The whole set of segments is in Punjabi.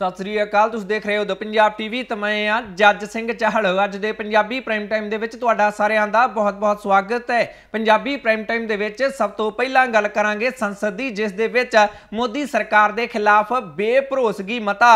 ਸਤਿ ਸ੍ਰੀ ਅਕਾਲ ਤੁਸੀਂ ਦੇਖ ਰਹੇ ਹੋ ਦ ਪੰਜਾਬ ਟੀਵੀ ਤੇ ਮੈਂ ਆ ਜੱਜ ਸਿੰਘ ਚਾਹਲ ਅੱਜ ਦੇ ਪੰਜਾਬੀ ਪ੍ਰਾਈਮ ਟਾਈਮ ਦੇ ਵਿੱਚ ਤੁਹਾਡਾ ਸਾਰਿਆਂ ਦਾ ਬਹੁਤ-ਬਹੁਤ ਸਵਾਗਤ ਹੈ ਪੰਜਾਬੀ ਪ੍ਰਾਈਮ ਟਾਈਮ ਦੇ ਵਿੱਚ ਸਭ ਤੋਂ ਪਹਿਲਾਂ ਗੱਲ ਕਰਾਂਗੇ ਸੰਸਦ ਦੀ ਜਿਸ ਦੇ ਵਿੱਚ ਮੋਦੀ ਸਰਕਾਰ ਦੇ ਖਿਲਾਫ ਬੇਭਰੋਸਗੀ ਮਤਾ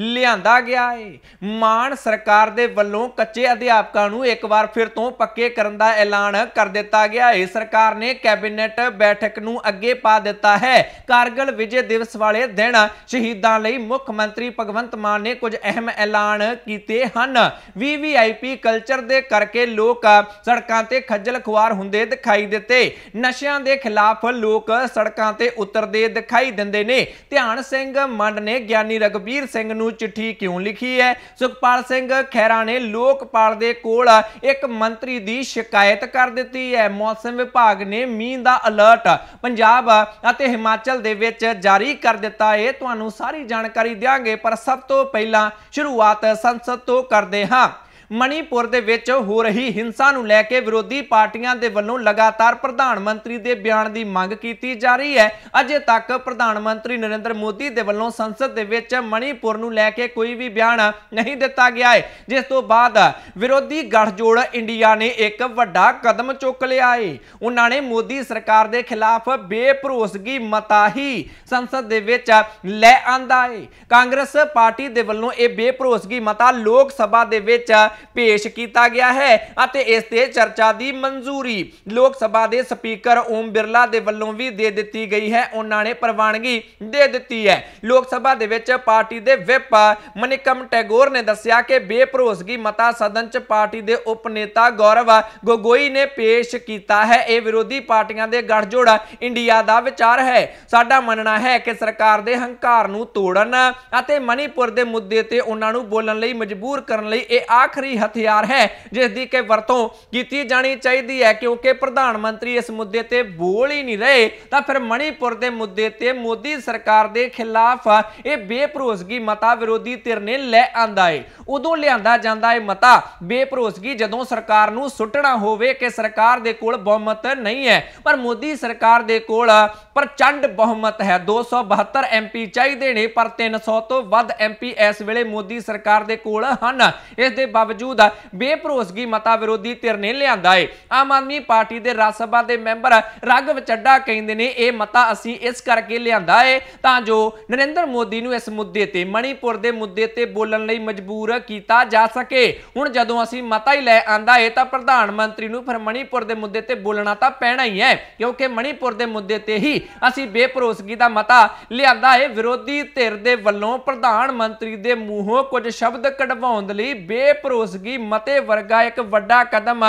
ਲਿਆਂਦਾ ਗਿਆ ਏ ਮਾਨ ਸਰਕਾਰ ਦੇ ਵੱਲੋਂ ਕੱਚੇ ਅਧਿਆਪਕਾਂ ਨੂੰ ਇੱਕ ਵਾਰ ਫਿਰ ਤੋਂ ਪੱਕੇ ਕਰਨ ਦਾ ਐਲਾਨ ਕਰ ਦਿੱਤਾ ਗਿਆ ਏ ਸਰਕਾਰ ਨੇ ਕੈਬਨਿਟ ਬੈਠਕ ਨੂੰ ਅੱਗੇ ਪਾ ਦਿੱਤਾ ਹੈ ਕਾਰਗਲ ਵਿਜੇ ਦਿਵਸ ਵਾਲੇ ਦਿਨ ਸ਼ਹੀਦਾਂ ਲਈ ਮੁੱਖ ਮੰਤਰੀ ਭਗਵੰਤ ਮਾਨ ਨੇ ਕੁਝ ਅਹਿਮ ਐਲਾਨ ਕੀਤੇ ਹਨ ਵੀਵੀਆਈਪੀ ਕਲਚਰ ਦੇ ਕਰਕੇ ਲੋਕ ਸੜਕਾਂ ਤੇ ਖੱਜਲ ਖੁਆਰ ਹੁੰਦੇ ਦਿਖਾਈ ਦਿੱਤੇ ਨਸ਼ਿਆਂ ਦੇ ਖਿਲਾਫ ਲੋਕ ਸੜਕਾਂ ਤੇ ਉਤਰਦੇ ਦਿਖਾਈ ਦਿੰਦੇ ਨੇ ਧਿਆਨ ਸਿੰਘ ਮੰਡ ਨੇ ਗਿਆਨੀ ਰਗਵੀਰ ਸਿੰਘ ਨੂੰ ਨੂੰ ਚਿੱਠੀ ਕਿਉਂ ਲਿਖੀ ਹੈ ਸੁਖਪਾਲ ਸਿੰਘ ਖੈਰਾ ਨੇ ਲੋਕਪਾਲ ਦੇ ਕੋਲ ਇੱਕ ਮੰਤਰੀ ਦੀ ਸ਼ਿਕਾਇਤ ਕਰ ਦਿੱਤੀ ਹੈ ਮੌਸਮ ਵਿਭਾਗ ਨੇ ਮੀਂਹ ਦਾ ਅਲਰਟ ਪੰਜਾਬ ਅਤੇ ਹਿਮਾਚਲ ਦੇ ਵਿੱਚ ਜਾਰੀ ਕਰ ਦਿੱਤਾ ਹੈ ਤੁਹਾਨੂੰ ਸਾਰੀ ਜਾਣਕਾਰੀ ਦਿਆਂਗੇ ਪਰ ਸਭ ਤੋਂ ਪਹਿਲਾਂ ਸ਼ੁਰੂਆਤ ਸੰਸਦ ਤੋਂ ਕਰਦੇ ਹਾਂ ਮਣੀਪੁਰ ਦੇ ਵਿੱਚ ਹੋ ਰਹੀ ਹਿੰਸਾ ਨੂੰ ਲੈ ਕੇ ਵਿਰੋਧੀ ਪਾਰਟੀਆਂ ਦੇ ਵੱਲੋਂ ਲਗਾਤਾਰ ਪ੍ਰਧਾਨ ਮੰਤਰੀ ਦੇ ਬਿਆਨ ਦੀ ਮੰਗ ਕੀਤੀ ਜਾ ਰਹੀ ਹੈ ਅਜੇ ਤੱਕ ਪ੍ਰਧਾਨ ਮੰਤਰੀ ਨਰਿੰਦਰ ਮੋਦੀ ਦੇ ਵੱਲੋਂ ਸੰਸਦ ਦੇ ਵਿੱਚ ਮਣੀਪੁਰ ਨੂੰ ਲੈ ਕੇ ਕੋਈ ਵੀ ਬਿਆਨ ਨਹੀਂ ਦਿੱਤਾ ਗਿਆ ਹੈ ਜਿਸ ਤੋਂ ਬਾਅਦ ਵਿਰੋਧੀ ਗਠਜੋੜ ਇੰਡੀਆ ਨੇ ਇੱਕ ਵੱਡਾ ਕਦਮ ਚੁੱਕ ਲਿਆ ਹੈ ਉਹਨਾਂ ਨੇ ਮੋਦੀ ਸਰਕਾਰ ਦੇ ਖਿਲਾਫ ਬੇਭਰੋਸਗੀ ਮਤਾਹੀ ਸੰਸਦ ਦੇ ਵਿੱਚ ਲੈ ਆਂਦਾ ਹੈ ਕਾਂਗਰਸ ਪਾਰਟੀ ਦੇ ਵੱਲੋਂ ਇਹ ਬੇਭਰੋਸਗੀ ਮਤਾ ਲੋਕ ਸਭਾ ਦੇ ਵਿੱਚ ਪੇਸ਼ ਕੀਤਾ ਗਿਆ ਹੈ ਅਤੇ ਇਸ ਤੇ ਚਰਚਾ ਦੀ ਮਨਜ਼ੂਰੀ ਲੋਕ ਸਭਾ ਦੇ ਸਪੀਕਰ ਓਮ ਬਿਰਲਾ ਦੇ ਵੱਲੋਂ ਵੀ ਦੇ ਦਿੱਤੀ ਗਈ ਹੈ ਉਹਨਾਂ ਨੇ ਪ੍ਰਵਾਨਗੀ ਦੇ ਦਿੱਤੀ ਹੈ ਲੋਕ ਸਭਾ ਦੇ ਵਿੱਚ ਪਾਰਟੀ ਦੇ ਵਿਪ ਮਨਿਕਮ ਟੈਗੋਰ ਨੇ ਦੱਸਿਆ ਕਿ ਬੇਭਰੋਸਗੀ ਮਤਾ ਸਦਨ 'ਚ ਪਾਰਟੀ ਦੇ ਉਪ ਨੇਤਾ ਗੌਰਵ ਗੋਗੋਈ ਨੇ ਪੇਸ਼ ਕੀਤਾ ਹੈ ਇਹ ਵਿਰੋਧੀ ਪਾਰਟੀਆਂ ਦੇ ਗਠਜੋੜ ਇੰਡੀਆ ਦਾ ਵਿਚਾਰ ਹੈ ਸਾਡਾ ਮੰਨਣਾ ਹੈ ਕਿ ਸਰਕਾਰ ਦੇ ਹੰਕਾਰ ਨੂੰ ਤੋੜਨ ਅਤੇ ਮਨੀਪੁਰ ਦੇ ਮੁੱਦੇ ਤੇ ਉਹਨਾਂ ਨੂੰ ਬੋਲਣ ਲਈ ਮਜਬੂਰ ਕਰਨ ਲਈ ਇਹ ਆਖਰੀ ਆਖਰੀ ਹਥਿਆਰ ਹੈ ਜਿਸ ਦੀ ਕਿ ਵਰਤੋਂ ਕੀਤੀ ਜਾਣੀ ਚਾਹੀਦੀ ਹੈ ਕਿਉਂਕਿ ਪ੍ਰਧਾਨ ਮੰਤਰੀ ਇਸ ਮੁੱਦੇ ਤੇ ਬੋਲ ਹੀ ਨਹੀਂ ਰਹੇ ਤਾਂ ਫਿਰ ਮਣੀਪੁਰ ਦੇ ਮੁੱਦੇ ਤੇ ਮੋਦੀ ਸਰਕਾਰ ਦੇ ਖਿਲਾਫ ਇਹ ਬੇਭਰੋਸਗੀ ਮਤਾ ਵਿਰੋਧੀ ਧਿਰ ਨੇ ਲੈ ਆਂਦਾ ਏ ਉਦੋਂ ਲਿਆਂਦਾ ਜਾਂਦਾ ਏ ਮਤਾ ਬੇਭਰੋਸਗੀ ਜਦੋਂ ਸਰਕਾਰ ਨੂੰ ਸੁੱਟਣਾ ਹੋਵੇ ਕਿ ਸਰਕਾਰ ਦੇ ਕੋਲ ਬਹੁਮਤ ਨਹੀਂ ਹੈ ਪਰ ਮੋਦੀ ਸਰਕਾਰ ਦੇ ਕੋਲ ਪ੍ਰਚੰਡ ਬਹੁਮਤ ਹੈ 272 ਐਮਪੀ ਚਾਹੀਦੇ ਨੇ ਪਰ 300 ਤੋਂ ਵੱਧ ਐਮਪੀ ਇਸ ਵੇਲੇ ਮੋਦੀ ਸਰਕਾਰ ਦੇ ਕੋਲ ਹਨ ਇਸ ਦੇ ਬਾਵਜੂਦ ਮੌਜੂਦ ਬੇਭਰੋਸਗੀ ਮਤਾ ਵਿਰੋਧੀ ਧਿਰ ਨੇ ਲਿਆਂਦਾ ਹੈ ਆਮ ਆਦਮੀ ਪਾਰਟੀ ਦੇ ਰਾਜ ਸਭਾ ਦੇ ਮੈਂਬਰ ਰਗਵ ਚੱਡਾ ਕਹਿੰਦੇ ਨੇ ਇਹ ਮਤਾ ਅਸੀਂ ਇਸ ਕਰਕੇ ਲਿਆਂਦਾ ਹੈ ਤਾਂ ਜੋ ਨਰਿੰਦਰ ਮੋਦੀ ਨੂੰ ਇਸ ਮੁੱਦੇ ਤੇ ਮਣੀਪੁਰ ਦੇ ਮੁੱਦੇ ਤੇ ਬੋਲਣ ਲਈ ਮਜਬੂਰ ਕੀਤਾ ਜਾ ਸਕੇ ਹੁਣ ਜਦੋਂ ਅਸੀਂ ਮਤਾ ਹੀ ਲੈ ਆਂਦਾ ਹੈ ਤਾਂ ਪ੍ਰਧਾਨ ਮੰਤਰੀ ਨੂੰ ਫਿਰ ਮਣੀਪੁਰ ਦੇ ਮੁੱਦੇ ਤੇ ਬੋਲਣਾ ਤਾਂ ਪੈਣਾ ਹੀ ਹੈ ਕਿਉਂਕਿ ਮਣੀਪੁਰ ਦੇ ਮੁੱਦੇ ਤੇ ਹੀ ਅਸੀਂ ਬੇਭਰੋਸਗੀ ਦਾ ਮਤਾ ਲਿਆਂਦਾ ਹੈ ਵਿਰੋਧੀ ਧਿਰ ਦੇ ਵੱਲੋਂ ਪ੍ਰਧਾਨ ਮੰਤਰੀ ਦੇ ਮੂੰਹੋਂ ਕੁਝ ਸ਼ਬਦ ਕਢਵਾਉਣ ਲਈ ਬੇਭਰੋਸ ਬੇਰੋਜ਼ਗੀ ਮਤੇ ਵਰਗਾ ਇੱਕ ਵੱਡਾ ਕਦਮ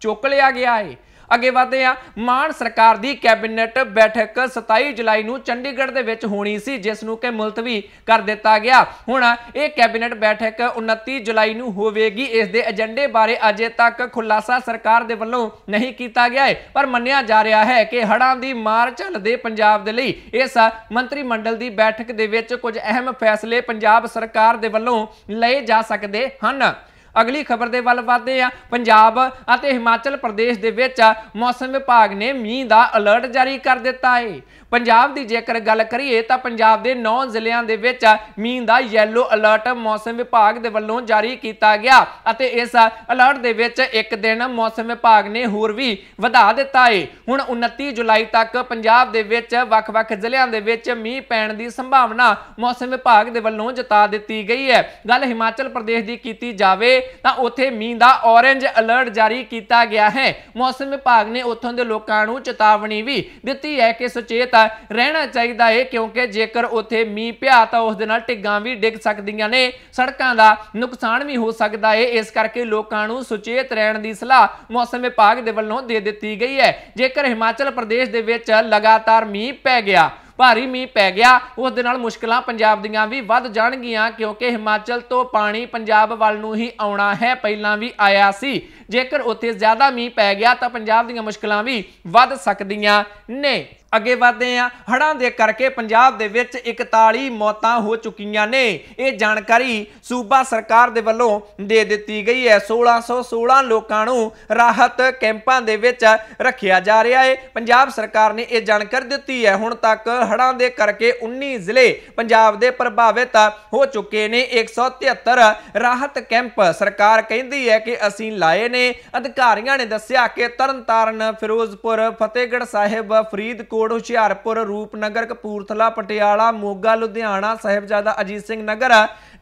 ਚੁੱਕ ਲਿਆ ਗਿਆ ਹੈ ਅੱਗੇ ਵਧਦੇ ਆ ਮਾਨ ਸਰਕਾਰ ਦੀ ਕੈਬਨਿਟ ਬੈਠਕ 27 ਜੁਲਾਈ ਨੂੰ ਚੰਡੀਗੜ੍ਹ ਦੇ ਵਿੱਚ ਹੋਣੀ ਸੀ ਜਿਸ ਨੂੰ ਕਿ ਮੁਲਤਵੀ ਕਰ ਦਿੱਤਾ ਗਿਆ ਹੁਣ ਇਹ ਕੈਬਨਿਟ ਬੈਠਕ 29 ਜੁਲਾਈ ਨੂੰ ਹੋਵੇਗੀ ਇਸ ਦੇ ਏਜੰਡੇ ਬਾਰੇ ਅਜੇ ਤੱਕ ਖੁਲਾਸਾ ਸਰਕਾਰ ਦੇ ਵੱਲੋਂ ਨਹੀਂ ਕੀਤਾ ਗਿਆ ਹੈ ਪਰ ਮੰਨਿਆ ਜਾ ਰਿਹਾ ਹੈ ਕਿ ਹੜਾਂ ਦੀ ਮਾਰ ਝੱਲਦੇ ਪੰਜਾਬ ਦੇ ਲਈ ਇਸ ਮੰਤਰੀ ਮੰਡਲ ਦੀ ਬੈਠਕ ਦੇ ਵਿੱਚ ਕੁਝ ਅਹਿਮ ਫੈਸਲੇ ਪੰਜਾਬ ਸਰਕਾਰ ਦੇ ਵੱਲੋਂ ਲਏ ਜਾ ਸਕਦੇ ਹਨ ਅਗਲੀ ਖਬਰ ਦੇ ਵੱਲ ਵਧਦੇ ਆ ਪੰਜਾਬ ਅਤੇ ਹਿਮਾਚਲ ਪ੍ਰਦੇਸ਼ ਦੇ ਵਿੱਚ ਮੌਸਮ ਵਿਭਾਗ ਨੇ ਮੀਂਹ ਦਾ ਅਲਰਟ ਜਾਰੀ ਕਰ ਦਿੱਤਾ ਹੈ ਪੰਜਾਬ ਦੀ ਜੇਕਰ ਗੱਲ ਕਰੀਏ ਤਾਂ ਪੰਜਾਬ ਦੇ 9 ਜ਼ਿਲ੍ਹਿਆਂ ਦੇ ਵਿੱਚ ਮੀਂਹ ਦਾ ਯੈਲੋ ਅਲਰਟ ਮੌਸਮ ਵਿਭਾਗ ਦੇ ਵੱਲੋਂ ਜਾਰੀ ਕੀਤਾ ਗਿਆ ਅਤੇ ਇਸ ਅਲਰਟ ਦੇ ਵਿੱਚ ਇੱਕ ਦਿਨ ਮੌਸਮ ਵਿਭਾਗ ਨੇ ਹੋਰ ਵੀ ਵਧਾ ਦਿੱਤਾ ਹੈ ਹੁਣ 29 ਜੁਲਾਈ ਤੱਕ ਪੰਜਾਬ ਦੇ ਵਿੱਚ ਵੱਖ-ਵੱਖ ਜ਼ਿਲ੍ਹਿਆਂ ਦੇ ਵਿੱਚ ਮੀਂਹ ਪੈਣ ਦੀ ਸੰਭਾਵਨਾ ਮੌਸਮ ਵਿਭਾਗ ਦੇ ਵੱਲੋਂ ਜਤਾ ਦਿੱਤੀ ਗਈ ਹੈ ਗੱਲ ਹਿਮਾਚਲ ਪ੍ਰਦੇਸ਼ ਦੀ ਕੀਤੀ ਜਾਵੇ ਤਾਂ ਉੱਥੇ ਮੀਂਹ ਦਾ ਔਰੇਂਜ ਅਲਰਟ ਜਾਰੀ ਕੀਤਾ ਗਿਆ ਹੈ ਮੌਸਮ ਵਿਭਾਗ ਨੇ ਉੱਥੋਂ ਦੇ ਲੋਕਾਂ ਨੂੰ ਚੇਤਾਵਨੀ ਵੀ ਦਿੱਤੀ ਹੈ ਕਿ ਸੁਚੇਤ ਰਹਿਣਾ ਚਾਹੀਦਾ ਹੈ ਕਿਉਂਕਿ ਜੇਕਰ ਉੱਥੇ ਮੀਂਹ ਪਿਆ ਤਾਂ ਉਸ ਦੇ ਨਾਲ ਟਿੱਗਾਂ ਵੀ ਡਿੱਗ ਸਕਦੀਆਂ ਨੇ ਸੜਕਾਂ ਦਾ ਨੁਕਸਾਨ ਵੀ ਹੋ ਸਕਦਾ ਹੈ ਇਸ ਕਰਕੇ ਲੋਕਾਂ ਨੂੰ ਸੁਚੇਤ ਰਹਿਣ ਦੀ ਸਲਾਹ ਮੌਸਮ ਵਿਭਾਗ ਦੇ ਵੱਲੋਂ ਦੇ ਦਿੱਤੀ ਗਈ ਹੈ ਜੇਕਰ ਹਿਮਾਚਲ ਪ੍ਰਦੇਸ਼ ਦੇ ਵਿੱਚ ਲਗਾਤਾਰ ਮੀਂਹ ਪੈ ਗਿਆ ਭਾਰੀ ਮੀਂਹ ਪੈ ਗਿਆ ਉਸ ਦੇ ਨਾਲ ਮੁਸ਼ਕਲਾਂ ਪੰਜਾਬ ਦੀਆਂ ਵੀ ਵੱਧ ਜਾਣਗੀਆਂ ਕਿਉਂਕਿ ਹਿਮਾਚਲ ਤੋਂ ਪਾਣੀ ਪੰਜਾਬ ਵੱਲ ਨੂੰ ਹੀ ਆਉਣਾ ਹੈ ਪਹਿਲਾਂ ਵੀ ਆਇਆ ਸੀ ਜੇਕਰ ਉੱਥੇ ਜ਼ਿਆਦਾ ਮੀਂਹ ਪੈ ਗਿਆ ਤਾਂ ਪੰਜਾਬ ਦੀਆਂ ਮੁਸ਼ਕਲਾਂ ਵੀ ਵੱਧ ਸਕਦੀਆਂ ਨੇ ਅੱਗੇ ਵਧਦੇ ਆ ਹੜਾਂ ਦੇ ਕਰਕੇ ਪੰਜਾਬ ਦੇ ਵਿੱਚ 41 ਮੌਤਾਂ ਹੋ ਚੁੱਕੀਆਂ ਨੇ ਇਹ ਜਾਣਕਾਰੀ ਸੂਬਾ ਸਰਕਾਰ ਦੇ ਵੱਲੋਂ ਦੇ ਦਿੱਤੀ ਗਈ ਹੈ 1616 ਲੋਕਾਂ ਨੂੰ ਰਾਹਤ ਕੈਂਪਾਂ ਦੇ ਵਿੱਚ ਰੱਖਿਆ ਜਾ ਰਿਹਾ ਹੈ ਪੰਜਾਬ ਸਰਕਾਰ ਨੇ ਇਹ ਜਾਣਕਾਰੀ ਦਿੱਤੀ ਹੈ ਹੁਣ ਤੱਕ ਹੜਾਂ ਦੇ ਕਰਕੇ 19 ਜ਼ਿਲ੍ਹੇ ਪੰਜਾਬ ਦੇ ਪ੍ਰਭਾਵਿਤ ਹੋ ਚੁੱਕੇ ਨੇ 173 ਰਾਹਤ ਕੈਂਪ ਸਰਕਾਰ ਕਹਿੰਦੀ ਹੈ ਕਿ ਅਸੀਂ ਲਾਏ ਨੇ ਅਧਿਕਾਰੀਆਂ ਨੇ ਦੱਸਿਆ ਕਿ ਤਰਨਤਾਰਨ ਫਿਰੋਜ਼ਪੁਰ ਫਤਿਹਗੜ੍ਹ ਸਾਹਿਬ ਫਰੀਦਕੋਟ ਫਰੀਦਕੋਟ ਹੁਸ਼ਿਆਰਪੁਰ ਰੂਪਨਗਰ ਕਪੂਰਥਲਾ ਪਟਿਆਲਾ ਮੋਗਾ ਲੁਧਿਆਣਾ ਸਹਿਬਜ਼ਾਦਾ ਅਜੀਤ ਸਿੰਘ ਨਗਰ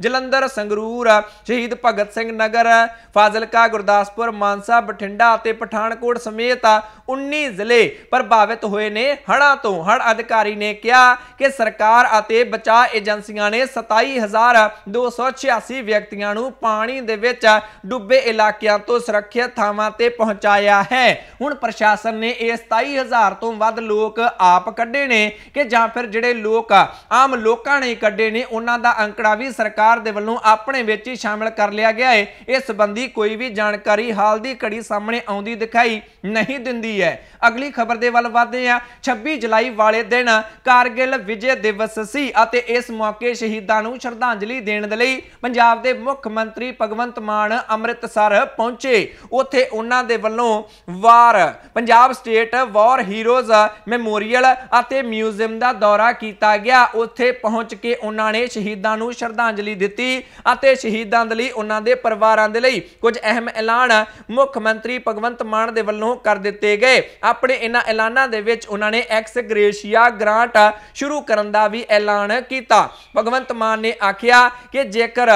ਜਲੰਧਰ ਸੰਗਰੂਰ ਸ਼ਹੀਦ ਭਗਤ ਸਿੰਘ ਨਗਰ ਫਾਜ਼ਿਲਕਾ ਗੁਰਦਾਸਪੁਰ ਮਾਨਸਾ ਬਠਿੰਡਾ ਅਤੇ ਪਠਾਨਕੋਟ ਸਮੇਤ 19 ਜ਼ਿਲ੍ਹੇ ਪ੍ਰਭਾਵਿਤ ਹੋਏ ਨੇ ਹੜ੍ਹਾਂ ਤੋਂ ਹੜ੍ਹ ਅਧਿਕਾਰੀ ਨੇ ਕਿਹਾ ਕਿ ਸਰਕਾਰ ਅਤੇ ਬਚਾਅ ਏਜੰਸੀਆਂ ਨੇ 27286 ਵਿਅਕਤੀਆਂ ਨੂੰ ਪਾਣੀ ਦੇ ਵਿੱਚ ਡੁੱਬੇ ਇਲਾਕਿਆਂ ਤੋਂ ਸੁਰੱਖਿਅਤ ਥਾਵਾਂ ਤੇ ਪਹੁੰਚਾਇਆ ਹੈ ਹੁਣ ਪ੍ਰਸ਼ਾਸਨ ਨੇ ਇਹ 27000 ਤੋਂ ਵੱਧ ਲੋਕ ਆਪ ਕੱਢੇ ਨੇ ਕਿ ਜਾਂ ਫਿਰ ਜਿਹੜੇ ਲੋਕ ਆਮ ਲੋਕਾਂ ਨੇ ਕੱਢੇ ਨੇ ਉਹਨਾਂ ਦਾ ਅੰਕੜਾ ਵੀ ਸਰਕਾਰ ਸਰਕਾਰ ਦੇ ਵੱਲੋਂ ਆਪਣੇ ਵਿੱਚ ਹੀ ਸ਼ਾਮਿਲ ਕਰ ਲਿਆ ਗਿਆ ਹੈ ਇਸ ਸੰਬੰਧੀ ਕੋਈ ਵੀ ਜਾਣਕਾਰੀ ਹਾਲ ਦੀ ਘੜੀ ਸਾਹਮਣੇ ਆਉਂਦੀ ਦਿਖਾਈ ਨਹੀਂ ਦਿੰਦੀ ਹੈ ਅਗਲੀ ਖਬਰ ਦੇ ਵੱਲ ਵਧਦੇ ਹਾਂ 26 ਜੁਲਾਈ ਵਾਲੇ ਦਿਨ ਕਾਰਗਿਲ ਵਿਜੇ ਦਿਵਸ ਸੀ ਅਤੇ ਇਸ ਮੌਕੇ ਸ਼ਹੀਦਾਂ ਨੂੰ ਸ਼ਰਧਾਂਜਲੀ ਦੇਣ ਦੇ ਲਈ ਪੰਜਾਬ ਦੇ ਮੁੱਖ ਮੰਤਰੀ ਭਗਵੰਤ ਮਾਨ ਅੰਮ੍ਰਿਤਸਰ ਪਹੁੰਚੇ ਉੱਥੇ ਉਹਨਾਂ ਦੇ ਵੱਲੋਂ war Punjab state war heroes memorial ਅਤੇ ਮਿਊਜ਼ੀਅਮ ਦਾ ਦੌਰਾ ਕੀਤਾ ਗਿਆ ਉੱਥੇ ਪਹੁੰਚ ਕੇ ਉਹਨਾਂ ਨੇ ਸ਼ਹੀਦਾਂ ਨੂੰ ਸ਼ਰਧਾਂਜਲੀ ਸ਼ਰਧਾਂਜਲੀ ਦਿੱਤੀ ਅਤੇ ਸ਼ਹੀਦਾਂ ਦੇ ਲਈ ਉਹਨਾਂ ਦੇ ਪਰਿਵਾਰਾਂ ਦੇ ਲਈ ਕੁਝ ਅਹਿਮ ਐਲਾਨ ਮੁੱਖ ਮੰਤਰੀ ਭਗਵੰਤ ਮਾਨ ਦੇ ਵੱਲੋਂ ਕਰ ਦਿੱਤੇ ਗਏ ਆਪਣੇ ਇਹਨਾਂ ਐਲਾਨਾਂ ਦੇ ਵਿੱਚ ਉਹਨਾਂ ਨੇ ਐਕਸ ਗ੍ਰੇਸ਼ੀਆ ਗ੍ਰਾਂਟ ਸ਼ੁਰੂ ਕਰਨ ਦਾ ਵੀ ਐਲਾਨ ਕੀਤਾ ਭਗਵੰਤ ਮਾਨ ਨੇ ਆਖਿਆ ਕਿ ਜੇਕਰ